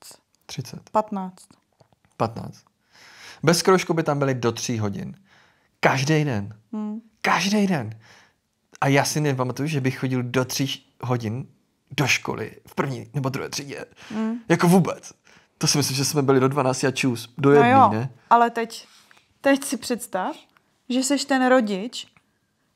30. 15.
15. Bez kroužku by tam byly do 3 hodin. Každý den.
Hmm. Každý den.
A já si nepamatuju, že bych chodil do 3 hodin do školy v první nebo druhé třídě. Hmm. Jako vůbec. To si myslím, že jsme byli do 12 a čus. Do jedné, no jo, ne?
ale teď, teď si představ, že seš ten rodič.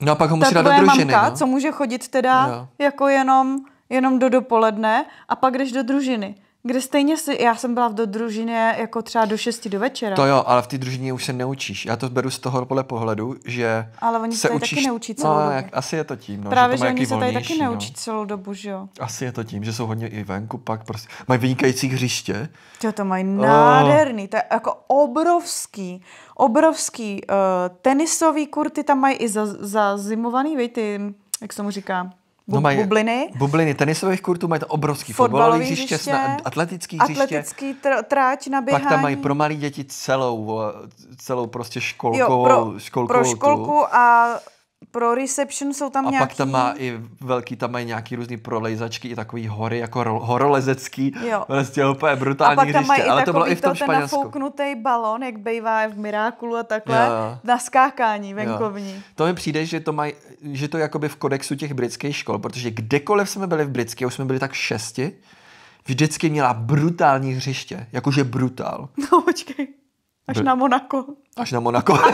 No a pak ho musí dát do družiny, mamka, no? co
může chodit teda jo. jako jenom, jenom do dopoledne a pak jdeš do družiny. Kde stejně si, já jsem byla v do družině jako třeba do 6 do večera. To jo,
ale v té družině už se neučíš. Já to beru z toho pohledu, že ale oni se, tady učíš... taky neučí no, celou no, dobu. Jak, asi je to tím, no, Právě, že, že oni se tady taky no. neučí
no. celou dobu, že jo.
Asi je to tím, že jsou hodně i venku, pak prostě mají vynikající hřiště.
Jo, to mají oh. nádherný, to je jako obrovský, obrovský uh, tenisový kurty tam mají i za, za zimovaný, víte, jak se mu říká? Bu- no mají bubliny.
Bubliny tenisových kurtů mají to obrovský fotbalový hřiště, hřiště atletický hřiště. Atletický
tr- tráč na běhání. Pak tam mají pro
malé děti celou, celou prostě školkou. Jo, pro, školkou pro školku
tu. a pro reception jsou tam a nějaký... A pak
tam má i velký, tam mají nějaký různý prolejzačky, i takový hory, jako ro, horolezecký, jo. vlastně úplně brutální a pak tam hřiště, mají ale to bylo i v tom to, ten nafouknutý
balon, jak bývá v Mirákulu a takhle, jo. na skákání venkovní. Jo.
To mi přijde, že to mají, že to jakoby v kodexu těch britských škol, protože kdekoliv jsme byli v britské, už jsme byli tak šesti, vždycky měla brutální hřiště, jakože brutál.
No počkej, až Br- na Monako. Až
na Monako.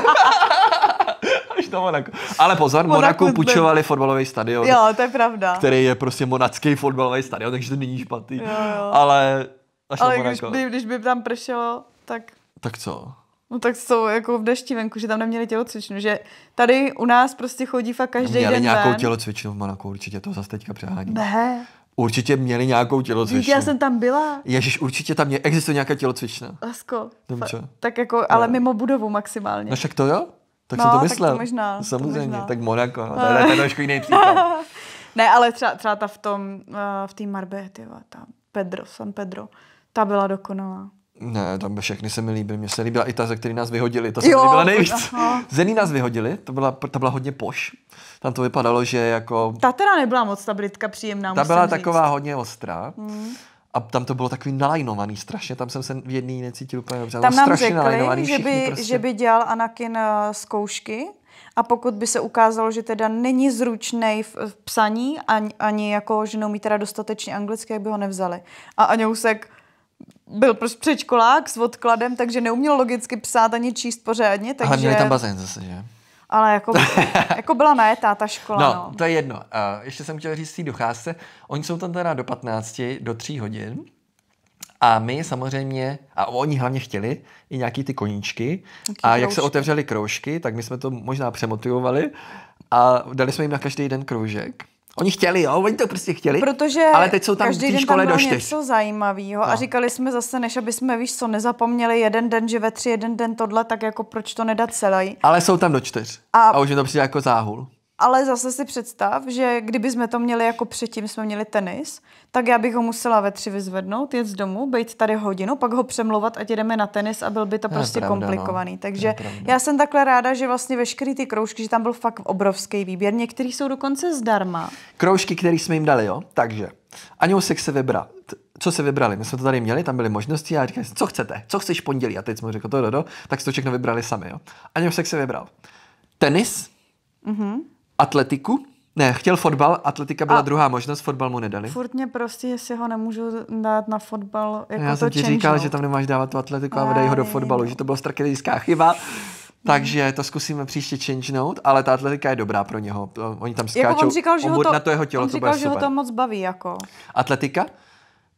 na Monaku. Ale pozor, Monaku, Monaku půjčovali fotbalový stadion. Jo,
to je pravda. Který
je prostě monacký fotbalový stadion, takže to není špatný. Jo, jo. Ale až Ale když, by,
když by tam pršelo, tak... Tak co? No tak jsou jako v dešti venku, že tam neměli tělocvičnu, že tady u nás prostě chodí fakt každý měli den Měli nějakou
tělocvičnu v Monaku, určitě to zase teďka přehání. Ne. Určitě měli nějakou tělocvičnu. Já
jsem tam byla.
Ježíš, určitě tam mě, existuje nějaká tělocvična.
Lasko. Dobře. Fa- tak jako, ale no. mimo budovu maximálně. No však to jo? Tak no, jsem to myslel. Tak to možná, Samozřejmě, to možná. tak Monaco, no, to je, trošku jiný příklad. ne, ale třeba, třeba ta v tom, eh, v té Marbe, ta Pedro, San Pedro, ta byla dokonalá.
Ne, tam všechny se mi líbily. Mně se líbila i ta, ze který nás vyhodili. To se mi líbila nejvíc. No. Zený nás vyhodili, to byla, ta byla hodně poš. Tam to vypadalo, že jako...
Ta teda nebyla moc ta britka příjemná, Ta byla říct. taková
hodně ostrá. Hmm a tam to bylo takový nalajnovaný strašně, tam jsem se v jedný necítil úplně dobře. Tam nám řekli, že by, prostě. že
by dělal Anakin eh, zkoušky a pokud by se ukázalo, že teda není zručný v, v psaní ani, ani jako, že neumí teda dostatečně anglicky, jak by ho nevzali. A Aňousek byl prostě předškolák s odkladem, takže neuměl logicky psát ani číst pořádně. Takže... Ale měli tam bazén zase, že? ale jako, jako byla najetá ta škola. No, no.
to je jedno. Uh, ještě jsem chtěl říct té docházce. Oni jsou tam teda do 15, do 3 hodin. A my samozřejmě, a oni hlavně chtěli i nějaký ty koníčky. Nějaký a kroužky. jak se otevřely kroužky, tak my jsme to možná přemotivovali a dali jsme jim na každý den kroužek. Oni chtěli, jo, oni to prostě chtěli. Protože ale teď jsou tam každý v té škole do něco
zajímavého no. a říkali jsme zase, než aby jsme, víš co, nezapomněli jeden den, že ve tři, jeden den tohle, tak jako proč to nedat celý.
Ale jsou tam do čtyř a, a už je to přijde jako záhul.
Ale zase si představ, že kdyby jsme to měli jako předtím, jsme měli tenis, tak já bych ho musela ve tři vyzvednout, jet z domu, být tady hodinu, pak ho přemluvat, ať jdeme na tenis a byl by to prostě pravda, no. komplikovaný. No. Takže já jsem takhle ráda, že vlastně veškerý ty kroužky, že tam byl fakt obrovský výběr, některý jsou dokonce zdarma.
Kroužky, které jsme jim dali, jo? Takže Aniousek se vybrat. Co se vybrali? My jsme to tady měli, tam byly možnosti a říkali, co chcete, co chceš pondělí? A teď jsme řekl to, do, do, tak si to všechno vybrali sami. Jo? Aniousek se vybral. Tenis, mm-hmm atletiku? Ne, chtěl fotbal, atletika byla a druhá možnost, fotbal mu nedali.
Furt mě prostě, jestli ho nemůžu dát na fotbal, jako Já to jsem ti říkal, out. že
tam nemáš dávat tu atletiku a dají ho do fotbalu, no. že to byla strategická chyba. Takže to zkusíme příště change note, ale ta atletika je dobrá pro něho. Oni tam skáčou. Jako on říkal, že ho to, na to jeho tělo, on říkal, to bude že super. ho to
moc baví. Jako.
Atletika?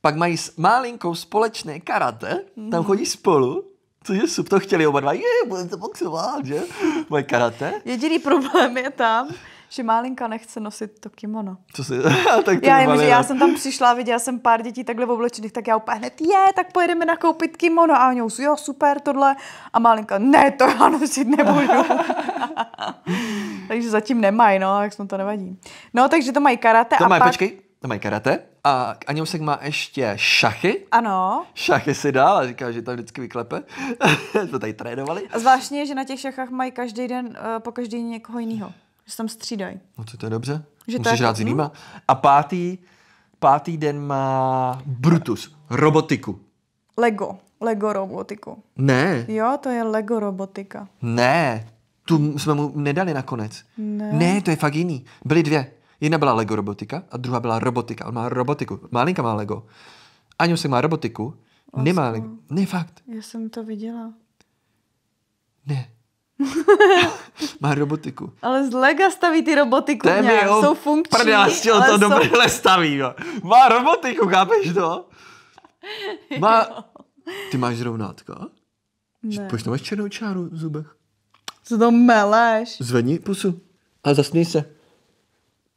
Pak mají s malinkou společné karate, mm. tam mhm. chodí spolu, což je super, to chtěli oba dva, je,
budeme to boxovat, že?
Moje karate.
Jediný problém je tam, že malinka nechce nosit to kimono.
Co si, tak to já, jim, že já jsem tam
přišla, viděla jsem pár dětí takhle oblečených, tak já úplně hned, je, tak pojedeme nakoupit kimono. A oni jo, super, tohle. A malinka, ne, to já nosit nebudu. takže zatím nemají, no, jak jsme to nevadí. No, takže to mají karate. To a mají, pak... počkej,
to mají karate. A Aniousek má ještě šachy. Ano. Šachy si dá a říká, že tam vždycky vyklepe. to tady trénovali.
Zvláštně je, že na těch šachách mají každý den eh, po každý někoho jiného. Že se tam střídají.
No to, to je dobře. Že Musíš to hrát s jako- jinýma. A pátý, pátý den má Brutus, robotiku.
Lego. Lego robotiku. Ne. Jo, to je Lego robotika.
Ne, tu jsme mu nedali nakonec.
Ne. ne,
to je fakt jiný. Byly dvě. Jedna byla Lego robotika a druhá byla robotika. On má robotiku. Malinka má Lego. Aňo se má robotiku. Vlastně. Nemá Lego. Ne, fakt.
Já jsem to viděla. Ne.
Má robotiku.
Ale z Lega staví ty robotiku to nějak, jeho jsou funkční. Prdě, chtěl to jsou... dobrýhle
staví, jo. Má robotiku, chápeš to?
Má...
Ty máš zrovnátka? Ne. Pojď, tam máš černou čáru v zubech?
Co to meleš?
Zvedni pusu a zasnej se.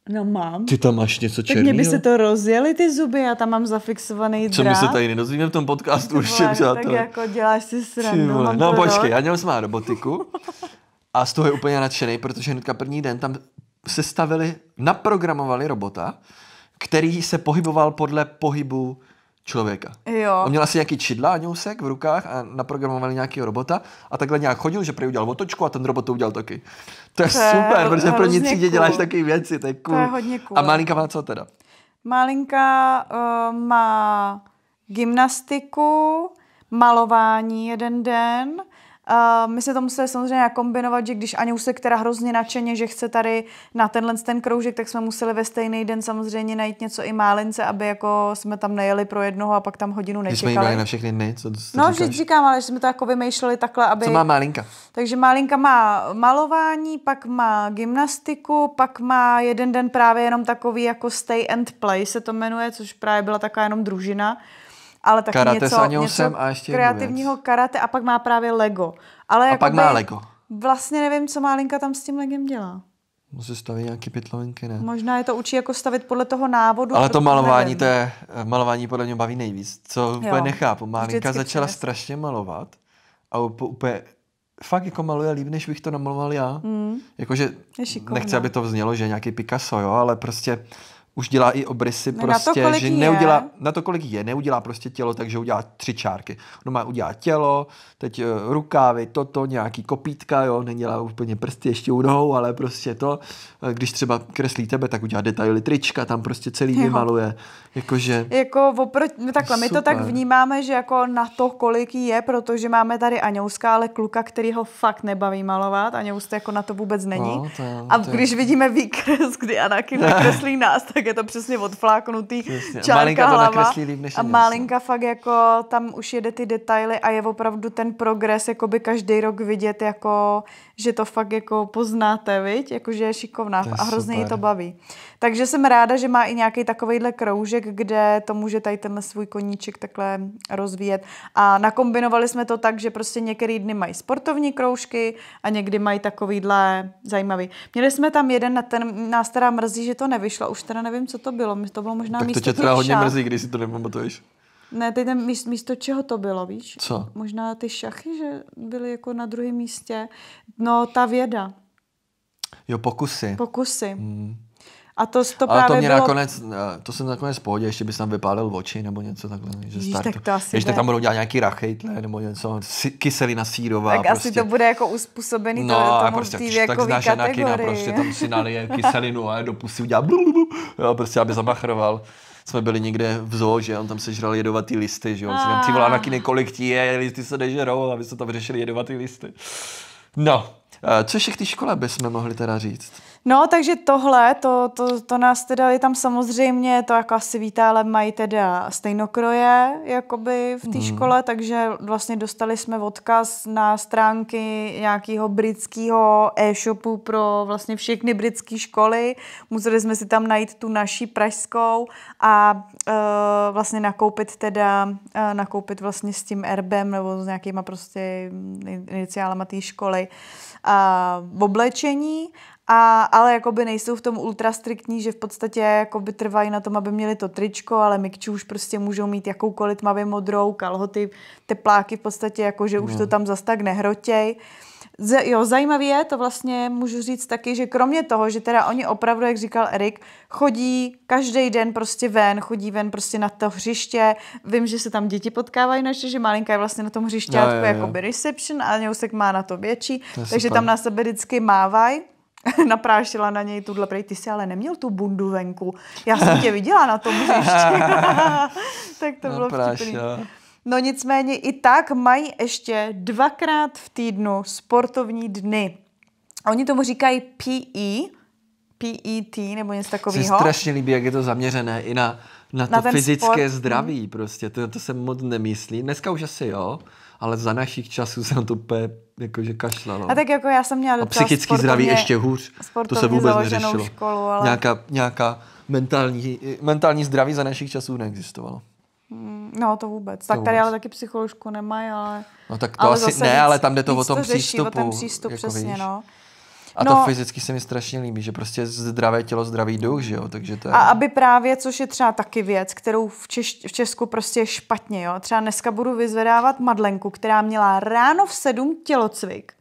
No mám. Ty
tam máš něco černého. Tak mě by se to
rozjeli ty zuby, já tam mám zafixovaný drát. Co my se tady
nedozvíme v tom podcastu už, přátelé. Tak jako
děláš si srandu. No, no počkej, já
měl jsem robotiku a z toho je úplně nadšený, protože hnedka první den tam se stavili, naprogramovali robota, který se pohyboval podle pohybu člověka. Jo. On měl asi nějaký čidla, ňousek v rukách a naprogramovali nějakého robota a takhle nějak chodil, že prý udělal otočku a ten robot to udělal taky. To je, to je super, protože pro ní třídě děláš takové věci, to je cool. To je hodně cool. A Malinka má co teda?
Malinka uh, má gymnastiku, malování jeden den, my se to museli samozřejmě kombinovat, že když se která hrozně nadšeně, že chce tady na tenhle ten kroužek, tak jsme museli ve stejný den samozřejmě najít něco i málince, aby jako jsme tam nejeli pro jednoho a pak tam hodinu nečekali. Když jsme jí na
všechny dny, co to No, že říkám,
ale že jsme to jako vymýšleli takhle, aby... Co má Málinka? Takže Málinka má malování, pak má gymnastiku, pak má jeden den právě jenom takový jako stay and play se to jmenuje, což právě byla taková jenom družina ale tak karate něco, s něco jsem a ještě kreativního karate a pak má právě Lego. Ale a pak má Lego. Vlastně nevím, co má Linka tam s tím Legem dělá.
Musí stavit staví nějaký pytlovinky, ne?
Možná je to učí jako stavit podle toho návodu. Ale to malování, nevím. to
je, malování podle mě baví nejvíc. Co jo. úplně nechápu. Malinka začala přes. strašně malovat a úplně fakt jako maluje líp, než bych to namaloval já. Mm. Jakože nechci, aby to vznělo, že nějaký Picasso, jo, ale prostě už dělá i obrysy no prostě, na to, prostě, že neudělá, je. na to, kolik je, neudělá prostě tělo, takže udělá tři čárky. No má udělá tělo, teď eh, rukávy, toto, nějaký kopítka, jo, nedělá úplně prsty ještě u nohou, ale prostě to, eh, když třeba kreslí tebe, tak udělá detaily trička, tam prostě celý jo. vymaluje. Jakože...
Jako oproti, no takhle, my to tak vnímáme, že jako na to, kolik je, protože máme tady Aňouska, ale kluka, který ho fakt nebaví malovat, Aňouska jako na to vůbec není. No, to, to... A když vidíme výkres, kdy Anakin nakreslí nás, tak jak je to přesně odfláknutý, přesně. čárka malinka hlava to líp, než a malinka fakt jako tam už jede ty detaily a je opravdu ten progres by každý rok vidět jako že to fakt jako poznáte, viď? Jako, že je šikovná je a hrozně super. jí to baví. Takže jsem ráda, že má i nějaký takovýhle kroužek, kde to může tady ten svůj koníček takhle rozvíjet. A nakombinovali jsme to tak, že prostě některý dny mají sportovní kroužky a někdy mají takovýhle zajímavý. Měli jsme tam jeden, na ten nás teda mrzí, že to nevyšlo. Už teda nevím, co to bylo. To bylo možná tak to tě teda hodně mrzí,
když si to nepamatuješ.
Ne, teď tam míst, místo čeho to bylo, víš? Co? Možná ty šachy, že byly jako na druhém místě. No, ta věda.
Jo, pokusy.
Pokusy. Hmm. A to, to Ale právě to mě bylo... nakonec,
eh, to jsem nakonec v pohodě, ještě bys tam vypálil oči nebo něco takhle. Že Ježíš, tak to asi Ještě tam budou dělat nějaký rachejtle nebo něco, kyselina sírová. Tak prostě. asi to prostě.
bude jako uspůsobený no, tomu a prostě, v té tak znáš no, kategorii. na kina, prostě tam si nalije kyselinu
a do pusy udělá blu, blu, jo, prostě, aby zamachroval jsme byli někde v zoo, že on tam sežral jedovatý listy, že si tam ah. přivolal na Anakine, kolik ti je, listy se nežerou, aby se tam řešili jedovatý listy. No, eh, co všech ty škole bychom mohli teda říct?
No, takže tohle, to, to, to nás teda je tam samozřejmě, to jako asi víte, ale mají teda stejnokroje jakoby v té mm. škole, takže vlastně dostali jsme odkaz na stránky nějakého britského e-shopu pro vlastně všechny britské školy. Museli jsme si tam najít tu naší pražskou a e, vlastně nakoupit teda, e, nakoupit vlastně s tím erbem nebo s nějakýma prostě iniciálama té školy a oblečení a, ale jakoby nejsou v tom ultra striktní, že v podstatě jakoby trvají na tom, aby měli to tričko, ale mikči už prostě můžou mít jakoukoliv tmavě modrou, kalhoty, tepláky v podstatě, jako že už no. to tam zas tak nehrotěj. Z, jo, zajímavé je to vlastně, můžu říct taky, že kromě toho, že teda oni opravdu, jak říkal Erik, chodí každý den prostě ven, chodí ven prostě na to hřiště. Vím, že se tam děti potkávají naše, že malinká je vlastně na tom hřišťátku no, jako by reception a něusek má na to větší, to takže super. tam na sebe vždycky mávají. naprášila na něj tuhle prej, ty jsi ale neměl tu bundu venku. Já jsem tě viděla na tom hřišti. tak to bylo vtipný. No nicméně i tak mají ještě dvakrát v týdnu sportovní dny. Oni tomu říkají PE, PET nebo něco takového. Se strašně
líbí, jak je to zaměřené i na na to fyzické sport. zdraví mm. prostě, to, to se moc nemyslí. Dneska už asi jo, ale za našich časů jsem to úplně jakože kašla. No. A tak jako já jsem měla A psychický zdraví ještě hůř, to se vůbec neřešilo. Školu, ale... Nějaká, nějaká mentální, mentální zdraví za našich časů neexistovalo.
Hmm, no, to vůbec. Tak to tady vůbec. ale taky psycholožku nemají, ale... No tak to ale asi ne, ale tam jde to o tom to přístupu. o ten přístup, jako přesně, víš. no. A no, to
fyzicky se mi strašně líbí, že prostě zdravé tělo, zdravý duch, že jo, takže to je... A aby
právě, což je třeba taky věc, kterou v, Češ, v Česku prostě je špatně, jo. Třeba dneska budu vyzvedávat Madlenku, která měla ráno v sedm tělocvik.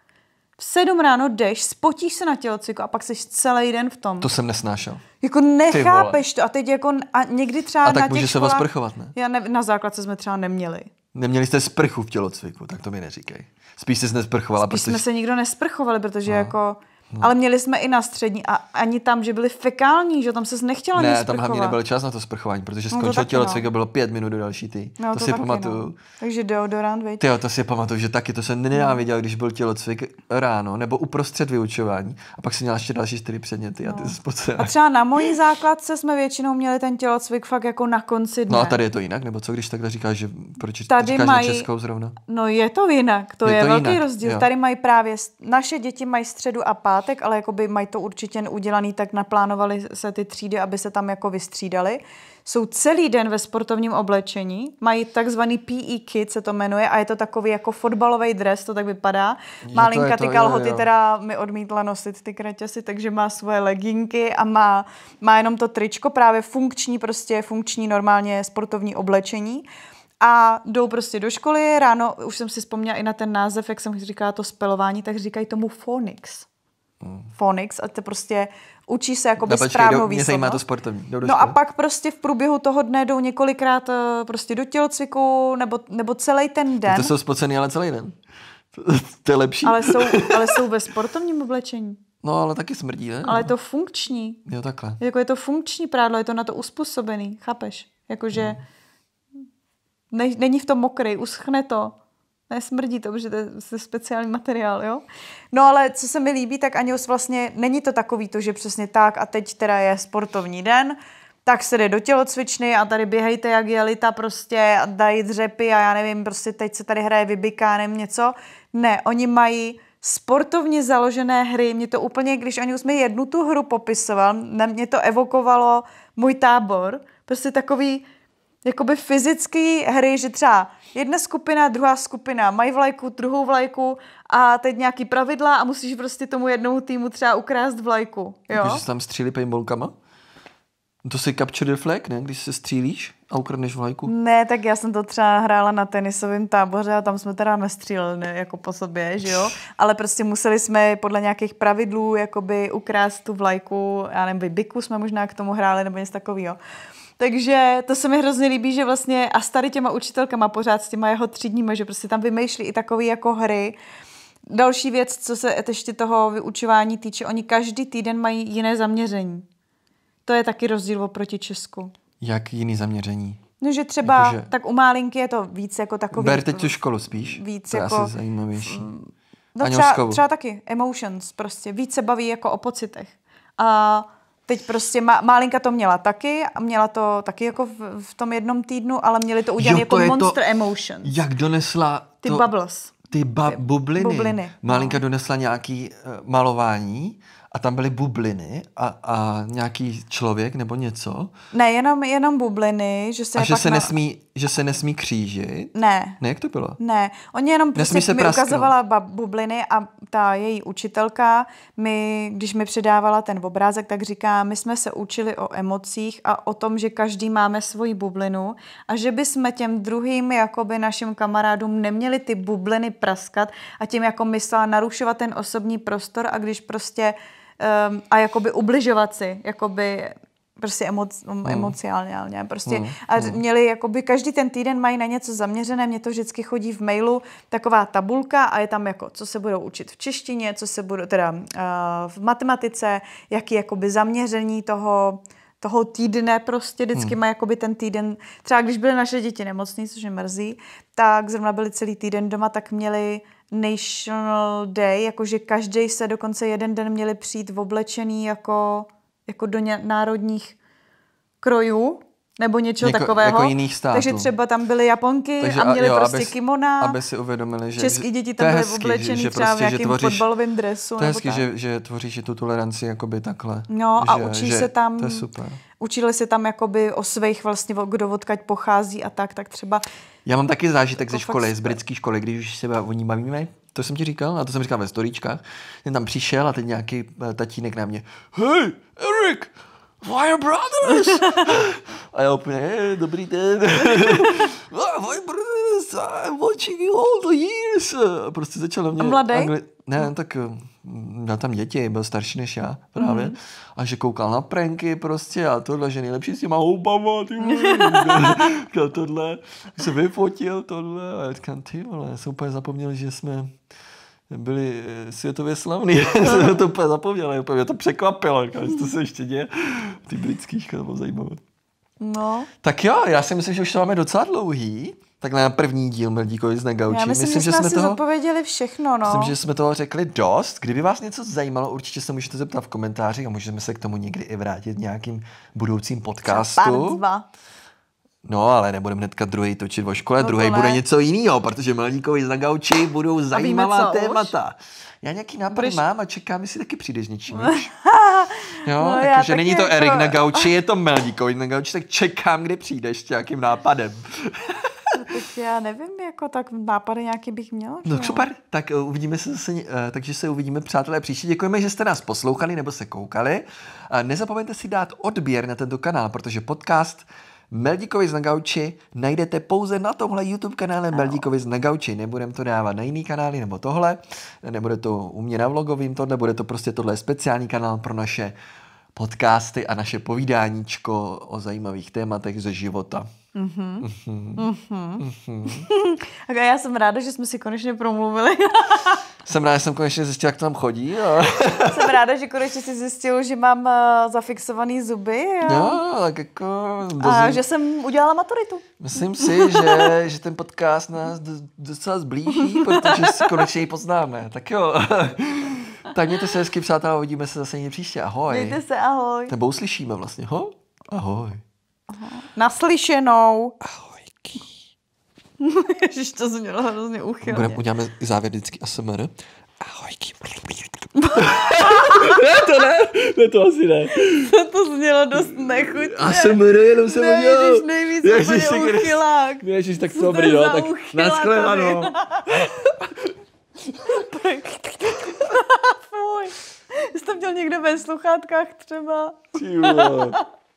V sedm ráno jdeš, spotíš se na tělocviku a pak jsi celý den v tom. To
jsem nesnášel.
Jako nechápeš to a teď jako a někdy třeba a tak na může se vás sprchovat, ne? Já ne, na základce jsme třeba neměli.
Neměli jste sprchu v tělocviku, tak to mi neříkej. Spíš jsi nesprchovala. Spíš protože... jsme se
nikdo nesprchovali, protože no. jako No. Ale měli jsme i na střední a ani tam, že byli fekální, že tam se nechtěla Ne, tam hlavně nebyl čas
na to sprchování, protože skončilo no tělo no. bylo pět minut do další ty. No, to, to si no. pamatuju. No.
Takže deodorant, veď. Ty jo,
to si pamatuju, že taky to se nenáviděl, no. když byl tělocvik ráno nebo uprostřed vyučování a pak si měla ještě další čtyři předměty a ty no. se A třeba
na mojí základce jsme většinou měli ten tělocvik fakt jako na konci dne. No a tady
je to jinak, nebo co, když takhle říkáš, že proč tady říkáš mají... na českou zrovna?
No je to jinak, to je, je to velký jinak, rozdíl. Jo. Tady mají právě, naše děti mají středu a pát pátek, ale jakoby mají to určitě udělaný, tak naplánovali se ty třídy, aby se tam jako vystřídali. Jsou celý den ve sportovním oblečení, mají takzvaný PE kit, se to jmenuje, a je to takový jako fotbalový dres, to tak vypadá. Malinka ty kalhoty teda mi odmítla nosit ty kraťasy, takže má svoje leginky a má, má jenom to tričko, právě funkční, prostě funkční normálně sportovní oblečení a jdou prostě do školy. Ráno, už jsem si vzpomněla i na ten název, jak jsem říkala to spelování, tak říkají tomu Phonics. Fonix a to prostě učí se jako no, správnou výslovnost. zajímá to
sportovní. Jdou no a
pak prostě v průběhu toho dne jdou několikrát eh, prostě do tělocviku nebo, nebo celý ten no den. To jsou
spocený, ale celý den. To je lepší. Ale jsou,
ale jsou ve sportovním oblečení.
No, ale taky smrdí, ne? Ale je to
funkční. Jo, takhle. Jako je to funkční prádlo, je to na to uspůsobený, chápeš? Jakože hmm. ne, není v tom mokrý, uschne to. Ne, smrdí to, protože to je speciální materiál, jo? No ale co se mi líbí, tak Anios vlastně není to takový to, že přesně tak a teď teda je sportovní den, tak se jde do tělocvičny a tady běhejte jak jelita prostě a dají dřepy a já nevím, prostě teď se tady hraje nevím něco. Ne, oni mají sportovně založené hry. Mě to úplně, když ani už mi jednu tu hru popisoval, mě to evokovalo můj tábor. Prostě takový jakoby fyzické hry, že třeba jedna skupina, druhá skupina mají vlajku, druhou vlajku a teď nějaký pravidla a musíš prostě tomu jednomu týmu třeba ukrást vlajku. Jo? Takže se
tam střílí paintballkama? To si capture the flag, ne? Když se střílíš a ukradneš vlajku?
Ne, tak já jsem to třeba hrála na tenisovém táboře a tam jsme teda nestříleli ne, jako po sobě, že jo? Ale prostě museli jsme podle nějakých pravidlů jakoby ukrást tu vlajku, já nevím, biku jsme možná k tomu hráli nebo něco takového. Takže to se mi hrozně líbí, že vlastně a s tady těma učitelkama pořád s těma jeho třídníma, že prostě tam vymýšlí i takové jako hry, Další věc, co se ještě toho vyučování týče, oni každý týden mají jiné zaměření. To je taky rozdíl oproti Česku.
Jak jiný zaměření?
No, že třeba jako, že... tak u Málinky je to víc jako takový... Berte tu školu spíš? Víc to jako... je asi zajímavější. Mm. No, třeba, třeba taky emotions prostě. Víc se baví jako o pocitech. A Teď prostě má, Málinka to měla taky a měla to taky jako v, v tom jednom týdnu, ale měli to udělat jako je Monster to, Emotion.
Jak donesla... Ty to, bubbles. Ty ba- bubliny. bubliny. No. Málinka donesla nějaký uh, malování a tam byly bubliny a, a nějaký člověk nebo něco?
Ne, jenom, jenom bubliny, že se... A že se, na...
nesmí, že se nesmí křížit? Ne. Ne, jak to bylo?
Ne, oni jenom prostě se mi prasknout. ukazovala bubliny a ta její učitelka mi, když mi předávala ten obrázek, tak říká, my jsme se učili o emocích a o tom, že každý máme svoji bublinu a že by jsme těm druhým, jakoby našim kamarádům neměli ty bubliny praskat a tím jako myslela narušovat ten osobní prostor a když prostě um, a jakoby ubližovat si, jakoby prostě emoc, mm. emocionálně, prostě mm. a hmm. měli jakoby, každý ten týden mají na něco zaměřené, mě to vždycky chodí v mailu taková tabulka a je tam jako, co se budou učit v češtině, co se budou, teda uh, v matematice, jaký jakoby zaměření toho, toho týdne prostě vždycky hmm. má jakoby ten týden, třeba když byly naše děti nemocný, což je mrzí, tak zrovna byli celý týden doma, tak měli National Day, jakože každý se dokonce jeden den měli přijít v oblečený jako, jako do národních krojů, nebo něčeho Něko, takového. Jako jiných států. Takže třeba tam byly Japonky Takže, a měli jo, prostě aby, kimona. Aby si uvědomili, že český děti tam byly hezký, oblečený že, prostě, že třeba prostě, v nějakém fotbalovým dresu. To je hezký, že,
že tvoříš tu toleranci jakoby takhle. No že, a učíš že, se tam. To je super.
Učili se tam jakoby o svých vlastně, kdo odkaď pochází a tak, tak třeba...
Já mám taky zážitek ze školy, z britské školy, když už se o ní bavíme, to jsem ti říkal, a to jsem říkal ve storíčkách. Ten tam přišel a teď nějaký eh, tatínek na mě, hej, Erik, Wire Brothers! A já úplně, hey, dobrý den. Wire Brothers, I'm watching you all the years. Prostě začal mě... Mladý? Angli- ne, tak mm, měl tam děti, byl starší než já právě. Mm. A že koukal na pranky prostě a tohle, že nejlepší s těma houbama, ty vole. tohle, se vyfotil tohle a já říkám, ty vole, jsem úplně zapomněl, že jsme byli eh, světově slavní. jsem to úplně zapomněl, úplně mě to překvapilo, když to se ještě děje. Ty britský, to bylo zajímavé. No. Tak jo, já si myslím, že už to máme docela dlouhý. Tak na první díl Mrdíkovi z Negauči. Já myslím, myslím, že, že jsme si toho,
zodpověděli všechno. No. Myslím, že
jsme toho řekli dost. Kdyby vás něco zajímalo, určitě se můžete zeptat v komentářích a můžeme se k tomu někdy i vrátit v nějakým budoucím podcastu. Třeba No, ale nebudeme hnedka druhý točit o škole, no, druhý bude něco jiného, protože Melníkovi z Nagauči budou zajímavá
témata. Už? Já nějaký
nápad Budeš... mám a čekám, jestli taky přijdeš něčím. jo, no, takže jako, není to jako... Erik na gauči, je to Melníkovi na gauči, tak čekám, kdy přijdeš s nějakým nápadem.
no, tak já nevím, jako tak nápady nějaký bych měla. No super,
tak eh, uvidíme se zase, eh, takže se uvidíme, přátelé, příště. Děkujeme, že jste nás poslouchali nebo se koukali. Nezapomeňte si dát odběr na tento kanál, protože podcast Meldíkovi z Nagauči najdete pouze na tomhle YouTube kanále no. Meldíkovi z Nagauči. Nebudem to dávat na jiný kanály nebo tohle. Nebude to u mě na vlogovým tohle, bude to prostě tohle speciální kanál pro naše podcasty a naše povídáníčko o zajímavých tématech ze života. Mm-hmm. mm mm-hmm.
mm-hmm. mm-hmm. A já jsem ráda, že jsme si konečně promluvili.
jsem ráda, že jsem konečně zjistil, jak to tam chodí. A...
jsem ráda, že konečně si zjistil, že mám uh, zafixovaný zuby. A... Jo,
tak jako... Dozím... A že
jsem udělala maturitu.
Myslím si, že, že ten podcast nás docela zblíží, protože si konečně ji poznáme. Tak jo. tak mějte se hezky, přátelé, uvidíme se zase někdy příště. Ahoj. Mějte se, ahoj. Nebo uslyšíme vlastně, ho? Ahoj.
Aha. Naslyšenou. Ahojky. Ježiš, to znělo hrozně uchylně. Budeme,
uděláme závěr vždycky ASMR. Ahojky. ne, to
ne, ne, to asi ne. To, to znělo dost nechutně. A jsem jenom jsem ne, udělal. Ježiš, nejvíc ježiš, uchylák.
Ježiš, tak to dobrý, jo, no, tak ano.
Fuj. Jsi to měl někde ve sluchátkách třeba. Tímo.